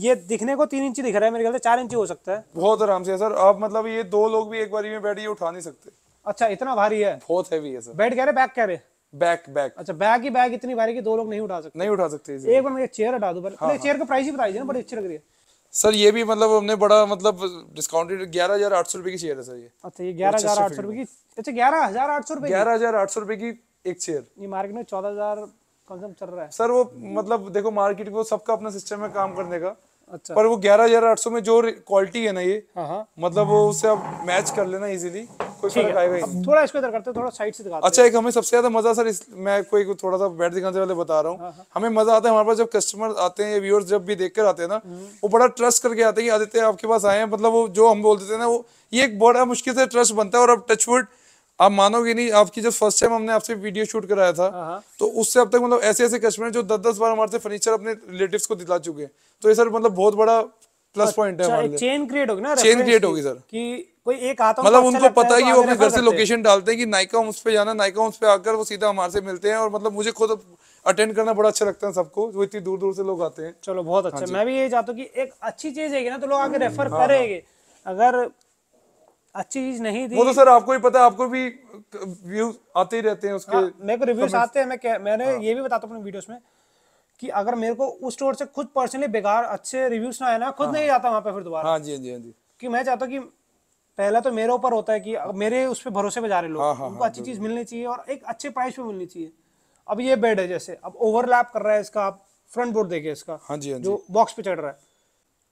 ये दिखने को तीन इंची दिख रहा है मेरे ख्याल से चार इंची हो सकता है बहुत आराम से सर अब मतलब ये दो लोग भी एक बार में बैठ ये उठा नहीं सकते अच्छा इतना भारी है बहुत हैवी है सर बेड कह रहे बैग कह रहे बैक बैक अच्छा बैक ही बैग इतनी भारी की दो लोग नहीं उठा सकते नहीं उठा सकते एक बार मुझे चेयर हटा दो हाँ, चेयर का प्राइस ही बताई दीजिए बड़ी अच्छी लग रही है सर ये भी मतलब हमने बड़ा मतलब डिस्काउंटेड ग्यारह हजार आठ सौ रुपए की चेयर है सर ये अच्छा ये ग्यारह हजार आठ सौ रुपए की अच्छा ग्यारह हजार आठ सौ रुपए ग्यारह हजार आठ सौ रुपए की एक चेयर ये मार्केट में चौदह हजार कम चल रहा है सर वो मतलब देखो मार्केट को सबका अपना सिस्टम है काम करने का अच्छा पर वो ग्यारह हजार आठ सौ में जो क्वालिटी है ना ये हाँ, हाँ। मतलब वो उससे आप मैच कर लेना इजीली कोई फर्क आएगा थोड़ा इसको इधर करते थोड़ा साइड से दिखाते अच्छा एक हमें सबसे ज्यादा मजा सर मैं कोई थोड़ा सा बैठ दिखाने वाले बता रहा हूँ हाँ, हमें मजा आता है हमारे पास जब कस्टमर आते हैं व्यूअर्स जब भी देख आते हैं ना हम्म। वो बड़ा ट्रस्ट करके आते हैं आदित्य आपके पास आए हैं मतलब वो जो हम बोलते थे ना वो ये एक बड़ा मुश्किल से ट्रस्ट बनता है और अब टचवुड आप मानोगे नहीं आपकी जब फर्स्ट टाइम हमने आपसे वीडियो शूट कराया था हाँ, हाँ। तो उससे अब तक मतलब ऐसे ऐसे कस्टमर जो दस दस बार हमारे से फर्नीचर अपने रिलेटिव को दिला चुके हैं तो ये सर मतलब बहुत बड़ा प्लस पॉइंट है चेन अच्छा, क्रिएट होगी ना चेन क्रिएट होगी सर कि कोई एक आता मतलब उनको पता है तो कि वो अपने घर से लोकेशन डालते हैं कि नाइका हाउस पे जाना नाइका हाउस पे आकर वो सीधा हमारे से मिलते हैं और मतलब मुझे खुद अटेंड करना बड़ा अच्छा लगता है सबको जो इतनी दूर दूर से लोग आते हैं चलो बहुत अच्छा हाँ मैं भी ये चाहता हूँ कि एक अच्छी चीज है ना तो लोग आगे रेफर करेंगे अगर अच्छी चीज नहीं दी वो तो सर आपको ही पता आपको भी व्यूज आते ही रहते हैं उसके हाँ, मेरे को रिव्यूज आते हैं मैं मैंने हाँ। ये भी बताता हूँ अपने वीडियोस में कि अगर मेरे को उस स्टोर से खुद पर्सनली बेकार अच्छे रिव्यूज ना आए ना खुद हाँ। नहीं जाता वहाँ पे फिर दोबारा हाँ जी हाँ जी हाँ जी कि मैं चाहता हूँ कि पहला तो मेरे ऊपर होता है कि मेरे उस पर भरोसे पे जा रहे लोग उनको अच्छी चीज मिलनी चाहिए और एक अच्छे प्राइस पे मिलनी चाहिए अब ये बेड है जैसे अब ओवरलैप कर रहा है इसका आप फ्रंट बोर्ड देखिए इसका हाँ जी जो बॉक्स पे चढ़ रहा है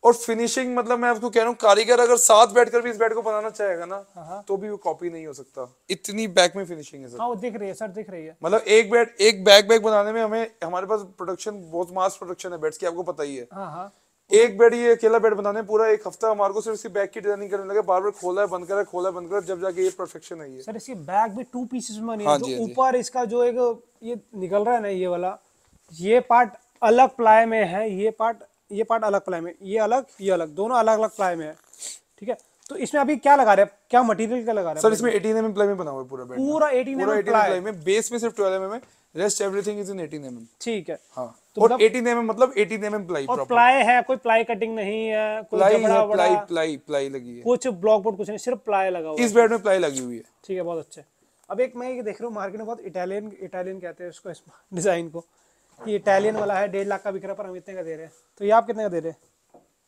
और फिनिशिंग मतलब मैं आपको कह रहा हूँ कारीगर अगर साथ बैठकर भी इस बैट को बनाना चाहेगा ना हाँ, हाँ। तो भी वो कॉपी नहीं हो सकता इतनी बैक में फिनिशिंग है सर हाँ, वो दिख रही है सर दिख रही है मतलब एक बैट एक बैक बैग बनाने में हमें हमारे पास प्रोडक्शन बहुत मास प्रोडक्शन है बैट्स की आपको पता ही है हाँ, एक बेड ये अकेला बेड बनाने पूरा एक हफ्ता हमारे को सिर्फ इसकी बैक की डिजाइनिंग करने लगे बार बार खोला है बंद कर खोला है बंद कर जब जाके ये परफेक्शन है ये सर इसकी बैक भी टू पीसेस में बनी है ऊपर इसका जो एक ये निकल रहा है ना ये वाला ये पार्ट अलग प्लाई में है ये पार्ट ये पार्ट अलग प्लाई में ये अलग ये अलग दोनों अलग अलग प्लाई में है ठीक है तो इसमें अभी क्या लगा रहे हैं क्या मटेरियल क्या लगा रहे हैं सर इसमें 18 एम प्लाई में बना हुआ है पूरा पूरा एटीन प्लाई में बेस में सिर्फ twelve M M rest everything is in eighteen M ठीक है हाँ तो और मतलब प्लाई मतलब और प्लाई है कोई प्लाई कटिंग नहीं है प्लाई है, प्लाई प्लाई प्लाई लगी है कुछ ब्लॉक बोर्ड कुछ नहीं सिर्फ प्लाई लगा हुआ इस बेड में प्लाई लगी हुई है ठीक है बहुत अच्छा अब एक मैं ये देख रहा हूँ मार्केट में बहुत इटालियन इटालियन कहते हैं डिजाइन को ये इटालियन वाला है डेढ़ लाख का बिक रहा पर हम इतने का दे रहे हैं तो ये आप कितने का दे रहे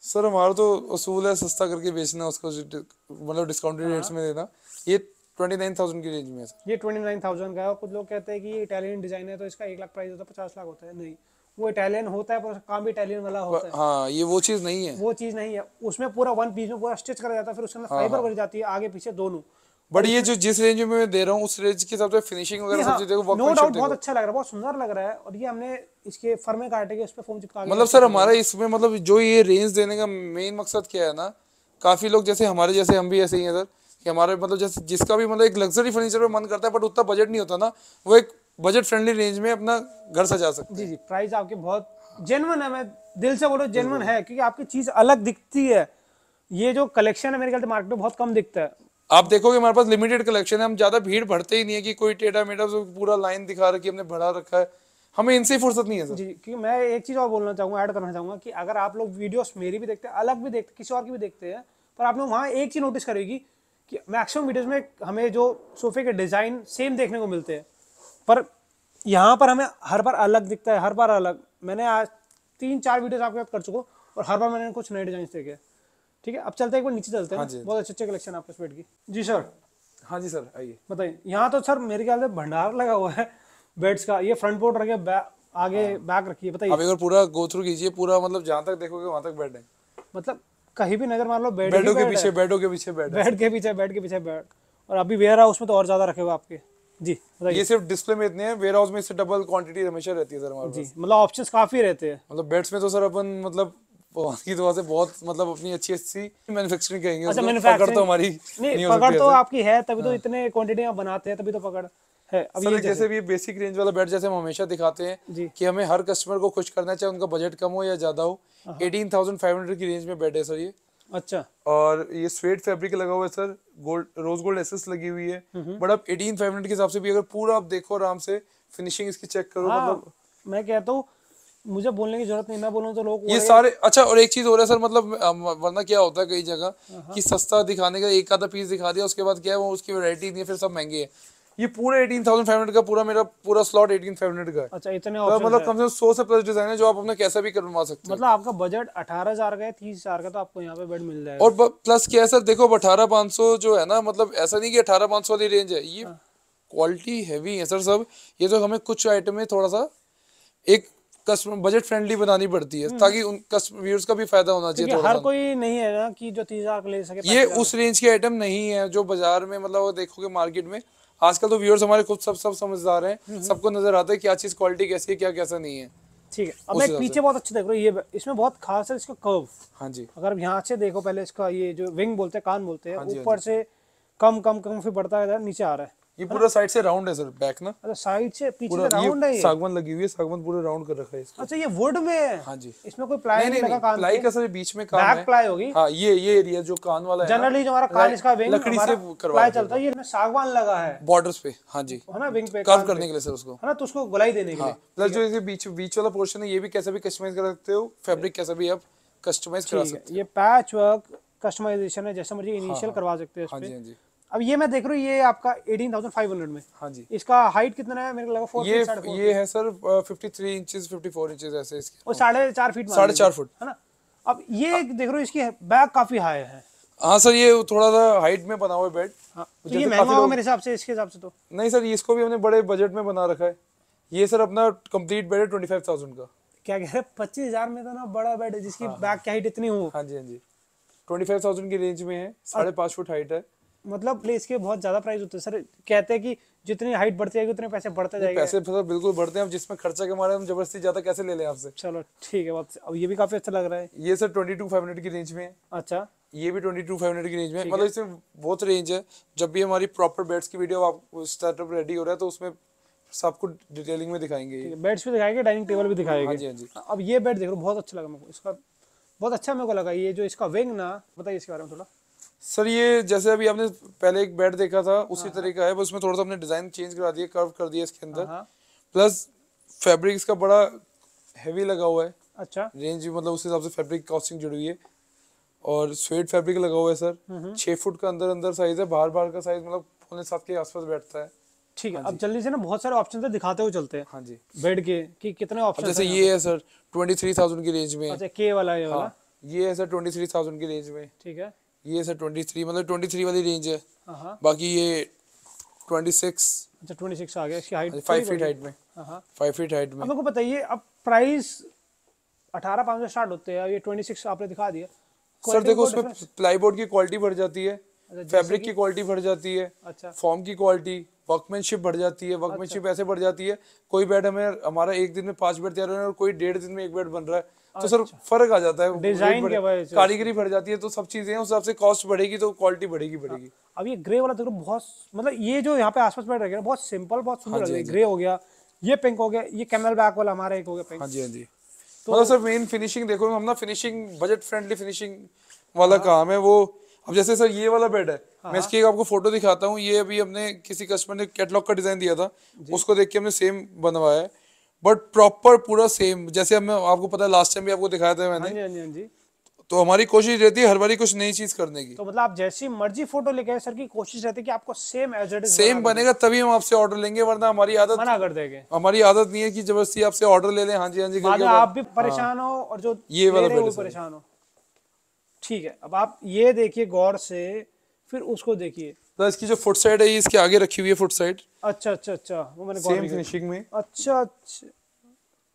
सर हमारा तो असूल है सस्ता करके बेचना उसको मतलब डिस्काउंटेड हाँ। रेट्स में देना ये ट्वेंटी नाइन थाउजेंड की रेंज में ये ट्वेंटी नाइन थाउजेंड का है और कुछ लोग कहते हैं कि ये इटालियन डिजाइन है तो इसका एक लाख प्राइस होता है पचास लाख होता है नहीं वो इटालियन होता है पर काम भी इटालियन वाला होता है हाँ ये वो चीज़ नहीं है वो चीज़ नहीं है उसमें पूरा वन पीस में पूरा स्टिच करा जाता है फिर उसके अंदर फाइबर हाँ, हाँ। भरी जाती है आगे पीछे दोनों बट ये जो जिस रेंज में मैं दे रहा हूँ उस रेंज के हिसाब से फिनिशिंग वगैरह सब चीजें नो डाउट बहुत अच्छा लग रहा है बहुत सुंदर लग रहा है और ये हमने इसके फर्मे काटे के उस पे फोम चिपका मतलब सर हमारा इसमें मतलब जो ये रेंज देने का मेन मकसद क्या है ना काफी लोग जैसे हमारे जैसे हम भी ऐसे ही है सर कि हमारे मतलब जैसे जिसका भी मतलब एक लग्जरी फर्नीचर में मन करता है बट उतना बजट नहीं होता ना वो एक बजट फ्रेंडली रेंज में अपना घर सजा सकते जी जी प्राइस आपके बहुत जेनवन है मैं दिल से बोलो जेनवन है क्योंकि आपकी चीज अलग दिखती है ये जो कलेक्शन है मेरे ख्याल से मार्केट में बहुत कम दिखता है आप देखोगे हमारे पास लिमिटेड कलेक्शन है हम ज़्यादा भीड़ भरते ही नहीं है कि कोई टेढ़ा मेढ़ा पूरा लाइन दिखा रखी हमने भरा रखा है हमें इनसे फुर्सत नहीं है सर जी क्योंकि मैं एक चीज़ और बोलना चाहूंगा ऐड करना चाहूंगा कि अगर आप लोग वीडियो मेरी भी देखते हैं अलग भी देखते किसी और की भी देखते हैं पर आप लोग वहाँ एक चीज़ नोटिस करेगी कि मैक्सिमम वीडियोस में हमें जो सोफे के डिज़ाइन सेम देखने को मिलते हैं पर यहाँ पर हमें हर बार अलग दिखता है हर बार अलग मैंने आज तीन चार वीडियोस आपके साथ कर चुका हूँ और हर बार मैंने कुछ नए डिज़ाइन देखे ठीक है अब चलते हैं एक बार नीचे चलते हैं हाँ बहुत अच्छे अच्छे कलेक्शन आपके स्वेट की जी सर हाँ जी हाँ सर हाँ आइए बताइए यहाँ तो सर मेरे ख्याल से भंडार लगा हुआ है बेड्स का ये फ्रंट पोर्ट रखे आगे बैक हाँ। रखिए बताइए आप एक बार पूरा गो थ्रू कीजिए पूरा मतलब जहाँ तक देखोगे वहाँ तक बेड है मतलब कहीं भी नजर मान लो बेड बेडों के पीछे बेडों के पीछे बेड बेड के पीछे बेड के पीछे बेड और अभी वेयर हाउस में तो और ज्यादा रखे हुए आपके जी ये सिर्फ डिस्प्ले में इतने हैं वेयर हाउस में इससे डबल क्वांटिटी हमेशा रहती है सर हमारे जी मतलब ऑप्शंस काफी रहते हैं मतलब बेड्स में तो सर अपन मतलब भगवान तो की दुआ से बहुत मतलब अपनी अच्छी अच्छी मैन्युफैक्चरिंग कहेंगे अच्छा, पकड़ तो हमारी नहीं, पकड़ तो आपकी है तभी तो हाँ। इतने क्वांटिटी आप बनाते हैं तभी तो पकड़ है अभी सर, ये जैसे, जैसे भी बेसिक रेंज वाला बेड जैसे हम हमेशा दिखाते हैं कि हमें हर कस्टमर को खुश करना चाहे उनका बजट कम हो या ज्यादा हो हाँ। एटीन थाउजेंड फाइव हंड्रेड की रेंज में बेड है सर ये अच्छा और ये स्वेट फैब्रिक लगा हुआ है सर गोल्ड रोज गोल्ड एसेस लगी हुई है हम्म, हम्म। बट आप एटीन फाइव हंड्रेड के हिसाब से भी अगर पूरा आप देखो आराम से फिनिशिंग इसकी चेक करो हाँ, मतलब मैं कहता हूँ मुझे बोलने की जरूरत नहीं मैं बोलूँ तो लोग ये सारे अच्छा और एक चीज हो रहा है सर मतलब वरना क्या होता है कई जगह हाँ। कि सस्ता दिखाने का एक आधा पीस दिखा दिया उसके बाद क्या है वो उसकी वैरायटी नहीं है फिर सब महंगे है ये पूरे हंड्रेड का पूरा मेरा पूरा स्लॉट एटीन फाइव हंड्रेड का है अच्छा इतने तो मतलब कम से कम सौ से प्लस डिजाइन है जो आप अपना कैसा भी करवा सकते हैं मतलब आपका बजट अठारह हजार का है तीस हजार का तो आपको यहाँ पे बेड मिल जाएगा और प्लस क्या है सर देखो अठारह सौ जो है ना मतलब ऐसा नहीं की अठारह पाँच वाली रेंज है ये क्वालिटी हाँ। हैवी है सर सब ये तो हमें कुछ आइटम में थोड़ा सा एक कस्टमर बजट फ्रेंडली बनानी पड़ती है हम्म। ताकि उन व्यूअर्स का भी फायदा होना चाहिए थोड़ा हर कोई नहीं है ना कि जो तीस लाख ले सके ये उस रेंज के आइटम नहीं है जो बाजार में मतलब वो देखोगे मार्केट में आजकल तो व्यूअर्स हमारे खुद सब सब समझदार हैं हम्म। सबको नजर आता है क्या चीज क्वालिटी कैसी है क्या कैसा नहीं है ठीक है अब मैं पीछे बहुत अच्छा देख रहा हूँ ये इसमें बहुत खास है इसका कर्व हाँ जी अगर यहाँ से देखो पहले इसका ये जो विंग बोलते हैं कान बोलते हैं हाँ हाँ ऊपर से कम कम कम फिर बढ़ता है नीचे आ रहा है ये पूरा साइड से राउंड है सर बैक ना अरे अच्छा, साइड से पीछे से राउंड है ये सागवान लगी हुई है सागवान पूरे राउंड कर रखा है इसको अच्छा ये वुड में है हां जी इसमें कोई प्लाई नहीं, लगा कान प्लाई का सर बीच में काम है बैक प्लाई होगी हां ये ये एरिया जो कान वाला है जनरली जो हमारा कान इसका विंग लकड़ी से प्लाई चलता है ये सागवान लगा है बॉर्डर्स पे हां जी है ना विंग पे कर्व करने के लिए सर उसको है ना तो उसको गोलाई देने के हाँ। लिए प्लस जो इसके बीच बीच वाला पोर्शन है ये भी कैसे भी कस्टमाइज कर सकते हो फैब्रिक कैसे भी आप कस्टमाइज करा सकते हो ये पैच वर्क कस्टमाइजेशन है जैसा मर्जी इनिशियल करवा सकते हैं अब ये मैं देख रहा हूँ ये आपका 18,500 में हाँ जी इसका हाइट कितना है मेरे को लगा ये ये है सर 53 इंचेस 54 इंचेस ऐसे इसके और साढ़े चार फीट साढ़े चार फुट है ना अब ये देख रहा हूँ इसकी बैक काफी हाई है हाँ सर ये थोड़ा सा हाइट में बना हुआ बेड हाँ, तो ये महंगा मेरे हिसाब से इसके हिसाब से तो नहीं सर इसको भी हमने बड़े बजट में बना रखा है ये सर अपना कम्प्लीट बेड है ट्वेंटी का क्या कह रहे पच्चीस हजार में तो ना बड़ा बेड है जिसकी हाँ, बैक की हाइट इतनी हो हाँ जी हाँ जी ट्वेंटी फाइव थाउजेंड की रेंज में है साढ़े पाँच फुट हाइट है मतलब प्लेस के बहुत ज्यादा प्राइस होते हैं सर कहते हैं कि जितनी हाइट बढ़ती जाएगी उतने पैसे बढ़ते जाएंगे पैसे फिर तो बिल्कुल बढ़ते हैं जिसमें खर्चा के मारे हम जबरदस्ती ज्यादा कैसे ले लें आपसे चलो ठीक है बात अच्छा। अब ये भी काफी अच्छा लग रहा है ये sir twenty two five hundred की रेंज में है अच्छा ये भी ट्वेंटी टू फाइव हंड्रेड की रेंज में मतलब इसमें बहुत रेंज है जब भी हमारी प्रॉपर बेड्स की वीडियो आप स्टार्टअप रेडी हो रहा है तो उसमें सबको डिटेलिंग में दिखाएंगे बेड्स भी दिखाएंगे डाइनिंग टेबल भी दिखाएंगे हाँ जी हाँ जी अब ये बेड देख रहा हूँ बहुत अच्छा लगा मेरे को इसका बहुत अच्छा मेरे को लगा ये जो इसका विंग ना बताइए इसके बारे में थोड़ा सर ये जैसे अभी आपने पहले एक बेड देखा था उसी हाँ, हाँ। तरह का है बस उसमें थोड़ा सा हमने डिजाइन चेंज करा दिया कर्व कर दिया इसके अंदर हाँ, प्लस फैब्रिक इसका बड़ा हैवी लगा हुआ है अच्छा रेंज भी मतलब उस हिसाब से फैब्रिक कॉस्टिंग जुड़ी हुई है और स्वेट फैब्रिक लगा हुआ है सर हम्म, हम्म। छह फुट का अंदर अंदर साइज है बाहर बाहर का साइज मतलब पौने सात के आसपास बैठता है ठीक है अब जल्दी से ना बहुत सारे ऑप्शन दिखाते हुए चलते हैं हाँ जी बेड के कि कितने ऑप्शन जैसे अच्छा, ये है सर ट्वेंटी थ्री थाउजेंड की रेंज में अच्छा के वाला ये वाला ये है सर ट्वेंटी थ्री थाउजेंड की रेंज में ठीक है ये सर 23 मतलब 23 वाली रेंज है हाँ। बाकी ये 26 अच्छा 26 आ गया इसकी हाइट 5 फीट हाइट में फाइव फीट हाइट में हमको बताइए अब प्राइस अठारह पाँच से स्टार्ट होते हैं ये 26 आपने दिखा दिया सर देखो उसमें प्लाईबोर्ड की क्वालिटी बढ़ जाती है फैब्रिक की क्वालिटी बढ़ जाती है अच्छा फॉर्म की क्वालिटी वर्कमैनशिप बढ़ जाती है वर्कमैनशिप अच्छा। ऐसे बढ़ जाती है कोई बेड हमें हमारा एक दिन में पांच बेड तैयार हो रहे हैं और कोई डेढ़ दिन में एक बेड बन रहा है तो सर अच्छा। फर्क आ जाता है डिजाइन कारीगरी बढ़ जाती है तो सब चीजें उस हिसाब से कॉस्ट बढ़ेगी तो क्वालिटी बढ़ेगी बढ़ेगी हाँ। अब ये ग्रे वाला देखो बहुत मतलब ये जो यहाँ पे आसपास बैठ रहा बहुत सिंपल बहुत सुंदर हाँ ग्रे हाँ हो गया ये पिंक हो गया ये कैमल बैक वाला हमारा एक हो गया पिंक हाँ जी हाँ जी तो मतलब सर मेन फिनिशिंग देखो हम ना फिनिशिंग बजट फ्रेंडली फिनिशिंग वाला काम है वो अब जैसे सर ये वाला बेड है हाँ। मैं इसकी एक आपको फोटो दिखाता हूँ ये अभी हमने किसी कस्टमर ने कैटलॉग का डिजाइन दिया था उसको देख के हमने सेम बनवाया है बट प्रॉपर पूरा सेम जैसे हमने आपको पता है लास्ट टाइम भी आपको दिखाया था मैंने हाँ हाँ तो हमारी कोशिश रहती है हर बारी कुछ नई चीज करने की तो मतलब आप जैसी मर्जी फोटो लेके आए सर की कोशिश रहती है कि आपको सेम एज इट सेम बनेगा तभी हम आपसे ऑर्डर लेंगे वरना हमारी आदत मना कर देंगे हमारी आदत नहीं है कि जबरदस्ती आपसे ऑर्डर ले लें हाँ जी हाँ जी करके आप भी परेशान हो और जो ये वाला परेशान हो ठीक है अब आप ये देखिए गौर से फिर उसको देखिए तो इसकी जो फुट साइड है इसके आगे रखी हुई है फुट साइड अच्छा अच्छा अच्छा वो मैंने सेम फिनिशिंग में अच्छा, अच्छा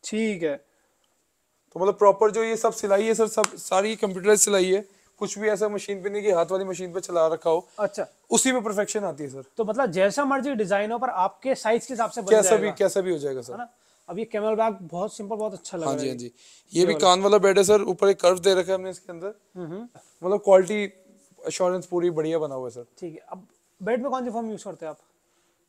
ठीक है तो मतलब प्रॉपर जो ये सब सिलाई है सर सब सारी कंप्यूटर सिलाई है कुछ भी ऐसा मशीन पे नहीं कि हाथ वाली मशीन पे चला रखा हो अच्छा उसी में परफेक्शन आती है सर तो मतलब जैसा मर्जी डिजाइन हो पर आपके साइज के हिसाब से कैसा भी कैसा भी हो जाएगा सर अब ये कैमल बैग बहुत सिंपल बहुत अच्छा लग हाँ जी हाँ जी ये भी कान वाला बेड है सर ऊपर एक कर्व दे रखा है हमने इसके अंदर हम्म, हम्म। मतलब क्वालिटी अश्योरेंस पूरी बढ़िया बना हुआ है सर ठीक है अब बेड में कौन सी फॉर्म यूज करते हैं आप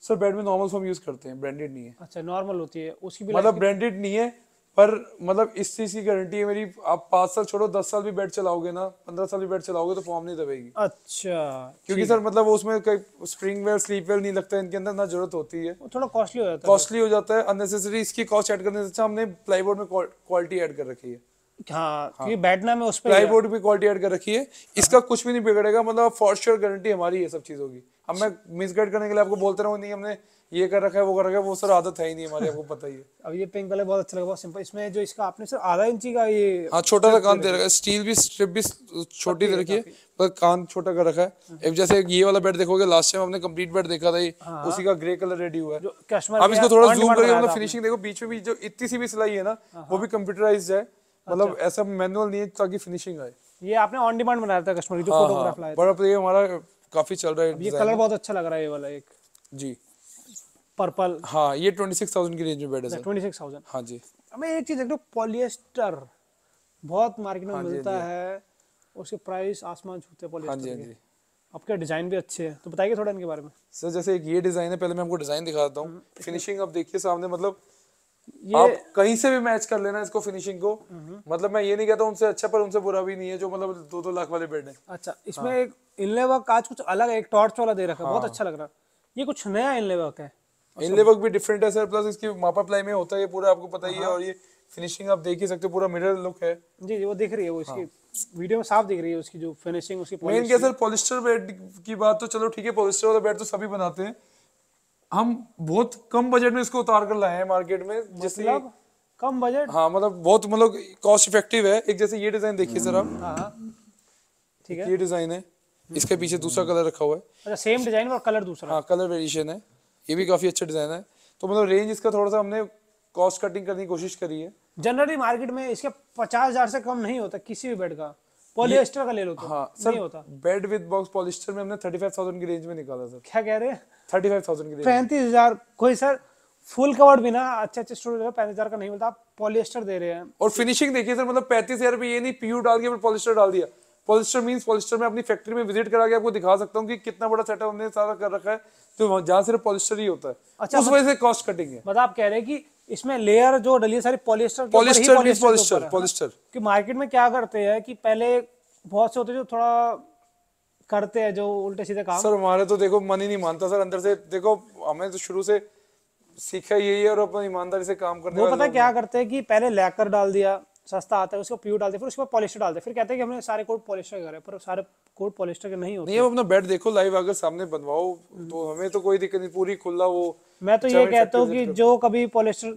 सर बेड में नॉर्मल फॉर्म यूज करते हैं ब्रांडेड नहीं है अच्छा नॉर्मल होती है उसकी भी मतलब ब्रांडेड नहीं है पर मतलब इस चीज की गारंटी है मेरी आप पाँच साल छोड़ो दस साल भी बेड चलाओगे ना पंद्रह साल भी बेड चलाओगे तो फॉर्म नहीं दबेगी अच्छा क्योंकि सर मतलब उसमें कई स्प्रिंग वेल स्लीप वेल नहीं लगता है, इनके अंदर ना जरूरत होती है वो थोड़ा कॉस्टली हो जाता है कॉस्टली हो जाता है अननेसेसरी इसकी कॉस्ट ऐड करने से अच्छा हमने प्लाईबोर्ड में क्वालिटी ऐड कर रखी है हाँ, हाँ। क्योंकि बैठना में उस पर प्लाईवुड भी क्वालिटी ऐड कर रखी है इसका कुछ भी नहीं बिगड़ेगा मतलब फॉर श्योर गारंटी हमारी ये सब चीज होगी अब मैं मिस गाइड करने के लिए आपको बोलते रहूँ नहीं हमने ये कर रखा है वो कर रखा है वो सर आदत है ही नहीं हमारी आपको पता ही है अब ये पिंक कलर बहुत अच्छा लगा बहुत सिंपल इसमें जो इसका आपने सर आधा इंची का ये हाँ छोटा सा कान दे रखा है स्टील भी स्ट्रिप भी छोटी दे रखी है पर कान छोटा कर रखा है एक हम्म। जैसे ये वाला बेड देखोगे लास्ट टाइम हमने कंप्लीट बेड देखा था ये हाँ। उसी का ग्रे कलर रेडी हुआ है अब इसको थोड़ा जूम करके हमने फिनिशिंग देखो बीच में भी जो इतनी सी भी सिलाई है ना हाँ, वो हाँ। भी कंप्यूटराइज है मतलब अच्छा। ऐसा मैनुअल नहीं है ताकि फिनिशिंग आए ये आपने ऑन डिमांड बनाया था कस्टमर की जो फोटोग्राफ हाँ, हाँ। लाया बड़ा ये हमारा काफी चल रहा है ये कलर बहुत अच्छा लग रहा है ये वाला एक जी पर्पल हाँ ये 26000 की रेंज में बैठा है 26000 अच्छा, हाँ जी हमें एक चीज देख लो पॉलिएस्टर बहुत मार्केट में हाँ मिलता है उसके प्राइस आसमान छूते पॉलिएस्टर हाँ जी, जी। आपके डिजाइन भी अच्छे हैं तो बताइए थोड़ा इनके बारे में सर जैसे एक ये डिजाइन है पहले मैं आपको डिजाइन दिखा देता हूँ फिनिशिंग हम्म, आप देखिए सामने मतलब ये आप कहीं से भी मैच कर लेना इसको फिनिशिंग को हम्म। मतलब मैं ये नहीं कहता उनसे अच्छा पर उनसे बुरा भी नहीं है जो मतलब दो दो लाख वाले बेड है अच्छा इसमें हाँ। एक एक इनलेवा आज कुछ अलग है एक टॉर्च वाला दे रखा है बहुत हाँ। अच्छा लग रहा है ये कुछ नया इनलेवर्क है इनलेवर्क अच्छा। भी डिफरेंट है सर प्लस इसकी मापा प्लाई में होता है ये पूरा आपको पता ही है हाँ। और ये फिनिशिंग आप देख ही सकते हो पूरा मिरर लुक है जी जी वो दिख रही है वो इसकी वीडियो में साफ दिख रही है उसकी जो फिनिशिंग उसकी मेन क्या सर पॉलिस्टर बेड की बात तो चलो ठीक है पॉलिस्टर वाला बेड तो सभी बनाते हैं हम बहुत कम बजट में इसको उतार कर लाए हैं मार्केट में जैसे मतलब कम बजट हाँ मतलब बहुत मतलब कॉस्ट इफेक्टिव है एक जैसे ये डिजाइन देखिए सर आप हाँ, हाँ। ठीक है ये डिजाइन है इसके पीछे दूसरा कलर रखा हुआ है अच्छा सेम डिजाइन और कलर दूसरा हाँ कलर वेरिएशन है ये भी काफी अच्छा डिजाइन है तो मतलब रेंज इसका थोड़ा सा हमने कॉस्ट कटिंग करने की कोशिश करी है जनरली मार्केट में इसके पचास हजार से कम नहीं होता किसी भी बेड का पॉलिएस्टर का ले लो तो, हाँ सर होता बेड विद बॉक्स पॉलिएस्टर में हमने 35000 की रेंज में निकाला सर क्या कह रहे हैं 35000 की रेंज 35000 कोई सर फुल कवर्ड भी ना अच्छे अच्छे स्टूडेंट पैंतीस हजार का नहीं मिलता आप पॉलिएस्टर दे रहे हैं और फिनिशिंग देखिए सर मतलब पैंतीस हजार ये नहीं पीयू डाल के पॉलिस्टर डाल दिया पॉलिस्टर मीन्स पॉलिस्टर में अपनी फैक्ट्री में विजिट करा के आपको दिखा सकता हूँ कि कितना बड़ा सेटअप हमने सारा कर रखा है तो जहाँ सिर्फ पॉलिस्टर ही होता है अच्छा उस मतलब वजह से कॉस्ट कटिंग है मतलब आप कह रहे हैं कि इसमें लेयर जो डली सारी पॉलिस्टर पॉलिस्टर पॉलिस्टर पॉलिस्टर कि मार्केट में क्या करते हैं कि पहले बहुत से होते जो थोड़ा करते हैं जो उल्टे सीधे काम सर हमारे तो देखो मन ही नहीं मानता सर अंदर से देखो हमें तो शुरू से सीखा यही है और अपनी ईमानदारी से काम करते वो पता क्या करते हैं कि पहले लैकर डाल दिया सस्ता आता है उसको प्यू डालते फिर उसके बाद पॉलिस्टर डालते फिर कहते हैं कि हमने सारे कोट पॉलिस्टर करे पर सारे कोट पॉलिस्टर के नहीं होते नहीं अपना बेड देखो लाइव अगर सामने बनवाओ तो हमें तो कोई दिक्कत नहीं पूरी खुला वो मैं तो ये कहता हूँ कि जो कभी पॉलिस्टर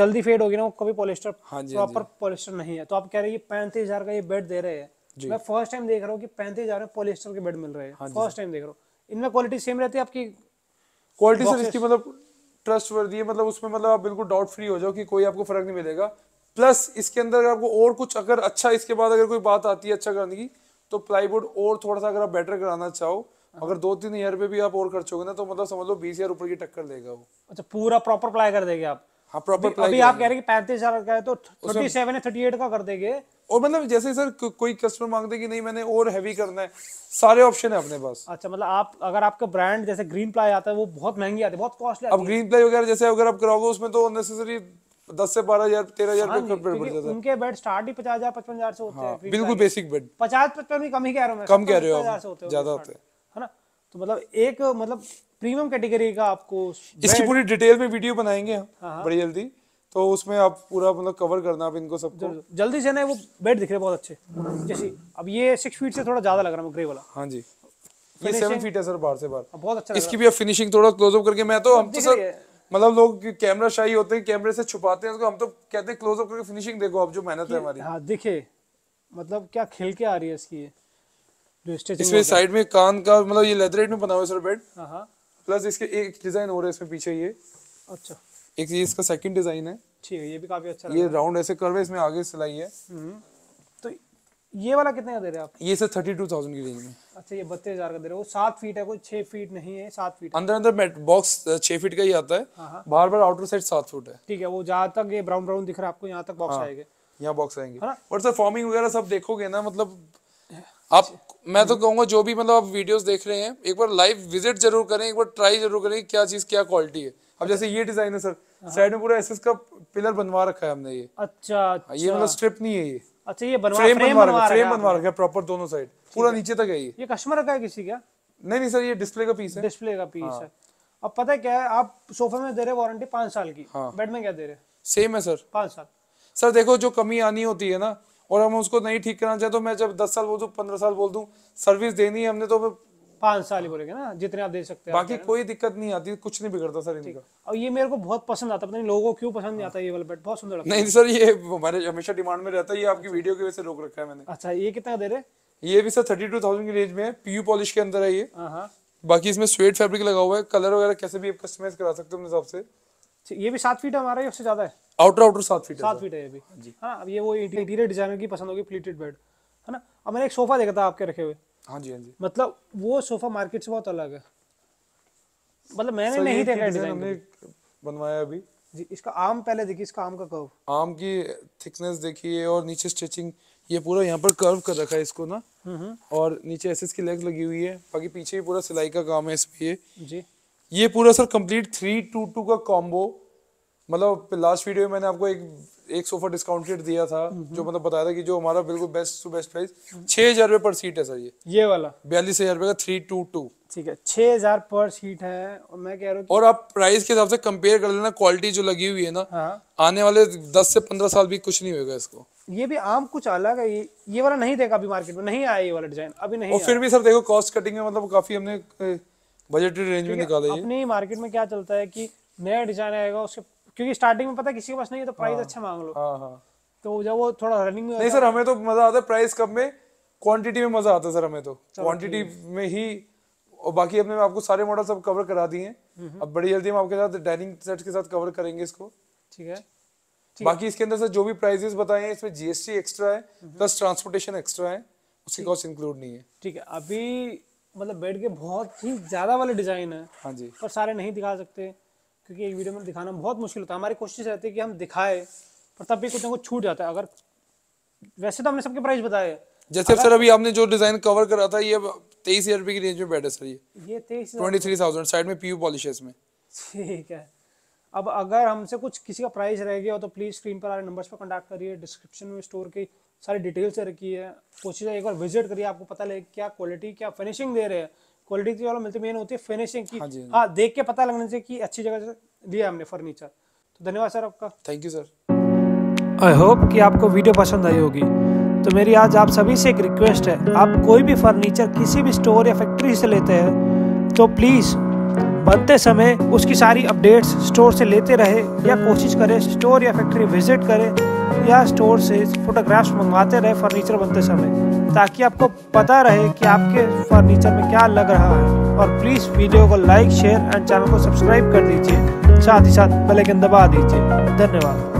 जल्दी फेड होगी ना वो कभी पॉलिस्टर प्रॉपर हाँ हाँ पॉलिस्टर नहीं है तो आप कह रहे हैं पैंतीस हजार का ये बेड दे रहे हैं मैं फर्स्ट टाइम देख रहा हूँ की पैंतीस हजार में पॉलिस्टर के बेड मिल रहे हैं फर्स्ट हाँ टाइम देख रहा हूँ इनमें क्वालिटी सेम रहती है आपकी क्वालिटी सर इसकी मतलब ट्रस्ट वर्दी है मतलब उसमें मतलब आप बिल्कुल डाउट फ्री हो जाओ कि कोई आपको फर्क नहीं मिलेगा प्लस इसके अंदर अगर आपको और कुछ अगर अच्छा इसके बाद अगर कोई बात आती है अच्छा करने की तो प्लाईवुड और थोड़ा सा अगर आप बेटर कराना चाहो अगर दो तीन हजार रुपए भी आप और खर्चोगे ना तो मतलब समझ लो बीस हजार ऊपर की टक्कर देगा वो अच्छा पूरा प्रॉपर प्लाई कर देगा आप हाँ प्रॉपर अभी आप कह रहे हैं कि पैंतीस हजार का है तो थर्टी सेवन या थर्टी एट का कर देंगे और मतलब जैसे सर को, कोई कस्टमर मांगते कि नहीं मैंने और हैवी करना है सारे ऑप्शन है अपने पास अच्छा मतलब आप अगर आपका ब्रांड जैसे ग्रीन प्लाई आता है वो बहुत महंगी आती है बहुत कॉस्टली अब ग्रीन प्लाई वगैरह जैसे अगर आप कराओगे उसमें तो अननेसेसरी दस से बारह हजार तेरह हजार बेड हाँ बढ़ जाता है उनके बेड स्टार्ट ही पचास हजार पचपन हजार से होते हाँ, हैं बिल्कुल बेसिक बेड पचास पचपन भी कम ही कह रहा हूँ कम कह रहे हो ज्यादा होते हैं है ना तो मतलब एक मतलब प्रीमियम कैटेगरी का आपको इसकी पूरी डिटेल में वीडियो बनाएंगे हम हाँ, बड़ी जल्दी तो उसमें आप पूरा मतलब कवर करना आप इनको सब जल्दी से ना वो बेड दिख रहे बहुत अच्छे जैसे अब ये सिक्स फीट से थोड़ा ज्यादा लग रहा है ग्रे वाला हाँ जी ये सेवन फीट है सर बाहर से बाहर बहुत अच्छा इसकी भी आप फिनिशिंग थोड़ा क्लोज अप करके मैं तो हम तो सर मतलब लोग कैमरा शाही होते हैं कैमरे से छुपाते हैं उसको हम तो कहते हैं क्लोजअप करके फिनिशिंग देखो अब जो मेहनत है हमारी हाँ दिखे मतलब क्या खेल के आ रही है इसकी जो स्टिचिंग इसमें साइड में कान का मतलब ये लेदर में बना हुआ है सर बेड प्लस इसके एक डिजाइन हो रहा है इसमें पीछे ये अच्छा एक ये इसका सेकंड डिजाइन है ठीक है ये भी काफी अच्छा ये राउंड ऐसे कर्व है इसमें आगे सिलाई है हम्म। ये वाला कितने का दे रहे हैं आप ये सर थर्टी टू थाउजेंड की रेंज में अच्छा ये बत्तीस हजार का दे रहे हो सात फीट है कोई छह फीट नहीं है सात फीट अंदर अंदर बॉक्स छह फीट का ही आता है बार बार आउटर साइड सात फुट है ठीक है वो जहाँ तक ये ब्राउन ब्राउन दिख रहा है आपको यहाँ तक बॉक्स हाँ, आएगा यहाँ बॉक्स आएंगे और सर फॉर्मिंग वगैरह सब देखोगे ना मतलब आप मैं तो कहूंगा जो भी मतलब आप वीडियोस देख रहे हैं एक बार लाइव विजिट जरूर करें एक बार ट्राई जरूर करें क्या चीज क्या क्वालिटी है अब जैसे ये डिजाइन है सर साइड हाँ। में पूरा एसएस का पिलर बनवा रखा है हमने ये अच्छा, अच्छा। ये मतलब स्ट्रिप अच्छा। नहीं है ये अच्छा ये बनवा फ्रेम बनवा रखा फ्रेम बनवा रखा प्रॉपर दोनों साइड पूरा नीचे तक है ये कस्टमर का है किसी का नहीं नहीं सर ये डिस्प्ले का पीस है डिस्प्ले का पीस हाँ। है अब पता है क्या है आप सोफे में दे रहे वारंटी पांच साल की बेड हाँ। में क्या दे रहे सेम है सर पांच साल सर देखो जो कमी आनी होती है ना और हम उसको नहीं ठीक करना चाहे तो मैं जब दस साल बोल दू पंद्रह साल बोल दू सर्विस देनी है हमने तो पांच साल ही बोलेगा ना जितने आप दे सकते हैं बाकी कोई दिक्कत नहीं आती कुछ नहीं बिगड़ता सर इनका और ये मेरे को बहुत पसंद आता पता नहीं लोगों को क्यों पसंद नहीं आता ये वाला बैट बहुत सुंदर नहीं सर ये हमारे हमेशा डिमांड में रहता है ये आपकी वीडियो की वजह से रोक रखा है मैंने अच्छा ये कितना दे रहे ये भी सर थर्टी टू थाउजेंड की रेंज में है पीयू पॉलिश के अंदर है ये हाँ, हाँ। बाकी इसमें स्वेट फैब्रिक लगा हुआ है कलर वगैरह कैसे भी आप कस्टमाइज करा सकते हो हिसाब से अच्छा, ये भी सात फीट हमारा है उससे ज्यादा है आउटर आउटर सात फीट सात फीट है ये भी हाँ अब ये वो इंटीरियर डिजाइनर की पसंद होगी प्लीटेड बेड है ना अब मैंने एक सोफा देखा था आपके रखे हुए हाँ जी हाँ जी मतलब वो सोफा मार्केट से बहुत अलग है मतलब मैंने नहीं देखा डिजाइन बनवाया अभी जी इसका आम पहले देखिए इसका आम का कर्व आम की थिकनेस देखिए और नीचे स्ट्रेचिंग ये पूरा यहाँ पर कर्व कर रखा है इसको ना हम्म, हम्म। और नीचे ऐसे इसकी लेग लगी हुई है बाकी पीछे पूरा सिलाई का काम है इसमें ये जी ये पूरा sir complete three two two का कॉम्बो मतलब लास्ट वीडियो में मैंने आपको एक एक सोफा डिस्काउंट रेट दिया था हम्म। जो मतलब बताया था कि जो हमारा बिल्कुल बेस्ट टू बेस्ट प्राइस छह हजार रुपए पर सीट है सर ये ये वाला बयालीस हजार रुपए का थ्री टू टू ठीक है छह हजार पर सीट है और मैं कह रहा हूँ और आप प्राइस के हिसाब से कंपेयर कर लेना क्वालिटी जो लगी हुई है ना हाँ। आने वाले दस से पंद्रह साल भी कुछ नहीं होगा इसको ये भी आम कुछ अलग है ये वाला नहीं देखा अभी मार्केट में नहीं आया ये वाला डिजाइन अभी नहीं और फिर भी सर देखो कॉस्ट कटिंग है मतलब काफी हमने बजट रेंज में निकाला है अपनी मार्केट में क्या चलता है की नया डिजाइन आएगा उसके क्योंकि स्टार्टिंग में पता किसी के पास नहीं है तो प्राइस हाँ। अच्छा मांग लो हाँ, हाँ। तो जब वो थोड़ा रनिंग में नहीं सर हमें तो मजा आता है प्राइस कब में क्वांटिटी में मजा आता है सर हमें तो क्वांटिटी में ही और बाकी अपने आपको सारे मॉडल सब कवर करा दिए हैं अब बड़ी जल्दी हम आपके साथ डाइनिंग सेट के साथ कवर करेंगे इसको ठीक है ठीक बाकी इसके अंदर सर जो भी प्राइजेस बताए हैं इसमें जीएसटी एक्स्ट्रा है प्लस ट्रांसपोर्टेशन एक्स्ट्रा है उसकी कॉस्ट इंक्लूड नहीं है ठीक है अभी मतलब बेड के बहुत ही ज्यादा वाले डिजाइन है हाँ जी पर सारे नहीं दिखा सकते क्योंकि एक वीडियो में दिखाना बहुत मुश्किल होता है हमारी कोशिश रहती है कि हम दिखाए पर तब भी कुछ ना कुछ छूट जाता है अगर वैसे तो हमने सबके प्राइस बताए जैसे सर अभी आपने जो डिजाइन कवर करा था ये तेईस हजार रुपए की रेंज में बैठे सर ये ये तेईस ट्वेंटी थ्री थाउजेंड साइड में पीयू पॉलिश है इसमें ठीक है अब अगर हमसे कुछ किसी का प्राइस रह गया हो तो प्लीज़ स्क्रीन पर आ रहे नंबर पर कॉन्टैक्ट करिए डिस्क्रिप्शन में स्टोर की सारी डिटेल्स रखी है कोशिश एक बार विजिट करिए आपको पता लगे क्या क्वालिटी क्या फिनिशिंग दे रहे हैं क्वालिटी वाला मिलते मेन होती है फिनिशिंग की हाँ, हाँ, हाँ देख के पता लगने से कि अच्छी जगह से लिया हमने फर्नीचर तो धन्यवाद सर आपका thank you sir I hope कि आपको वीडियो पसंद आई होगी तो मेरी आज आप सभी से एक रिक्वेस्ट है आप कोई भी फर्नीचर किसी भी स्टोर या फैक्ट्री से लेते हैं तो प्लीज़ बनते समय उसकी सारी अपडेट्स स्टोर से लेते रहे या कोशिश करें स्टोर या फैक्ट्री विजिट करें या स्टोर से फोटोग्राफ्स मंगवाते रहे फर्नीचर बनते समय ताकि आपको पता रहे कि आपके फर्नीचर में क्या लग रहा है और प्लीज़ वीडियो को लाइक शेयर एंड चैनल को सब्सक्राइब कर दीजिए साथ ही साथ बेल आइकन दबा दीजिए धन्यवाद